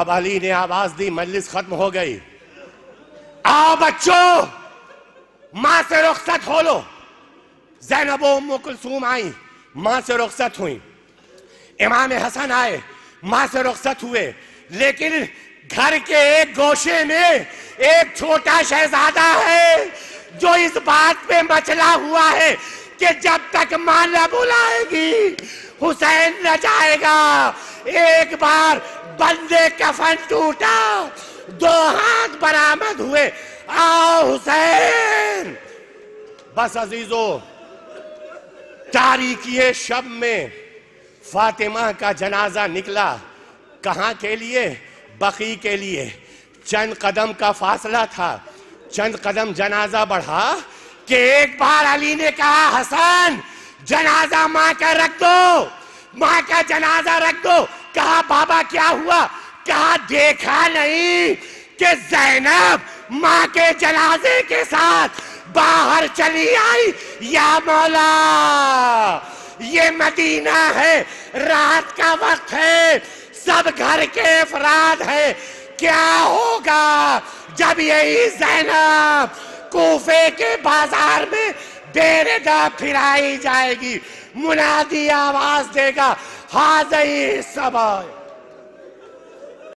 अब अली ने आवाज दी मजलिस खत्म हो गई आ बच्चों मां से रुखसत हो लो जैनबो मुकुलसूम आई मां से रुखसत हुई इमाम हसन आए मां से रुखसत हुए लेकिन घर के एक गोशे में एक छोटा शहजादा है जो इस बात पे मचला हुआ है कि जब तक मां न बुलाएगी हुसैन न जाएगा एक बार बंदे कफन टूटा दो हाथ बरामद हुए आओ हुसैन बस अजीजो तारीखी शब में फातिमा का जनाजा निकला कहाँ के लिए बकी के लिए चंद कदम का फासला था चंद कदम जनाजा बढ़ा कि एक बार अली ने कहा हसन जनाजा माँ का रख दो माँ का जनाजा रख दो कहा बाबा क्या हुआ कहा देखा नहीं कि जैनब माँ के जनाजे के साथ बाहर चली आई या मौला ये मदीना है रात का वक्त है सब घर के अफराद है क्या होगा जब यही जैनब कोफे के बाजार में बेरेगा फिराई जाएगी मुनादी आवाज देगा हाजई सबा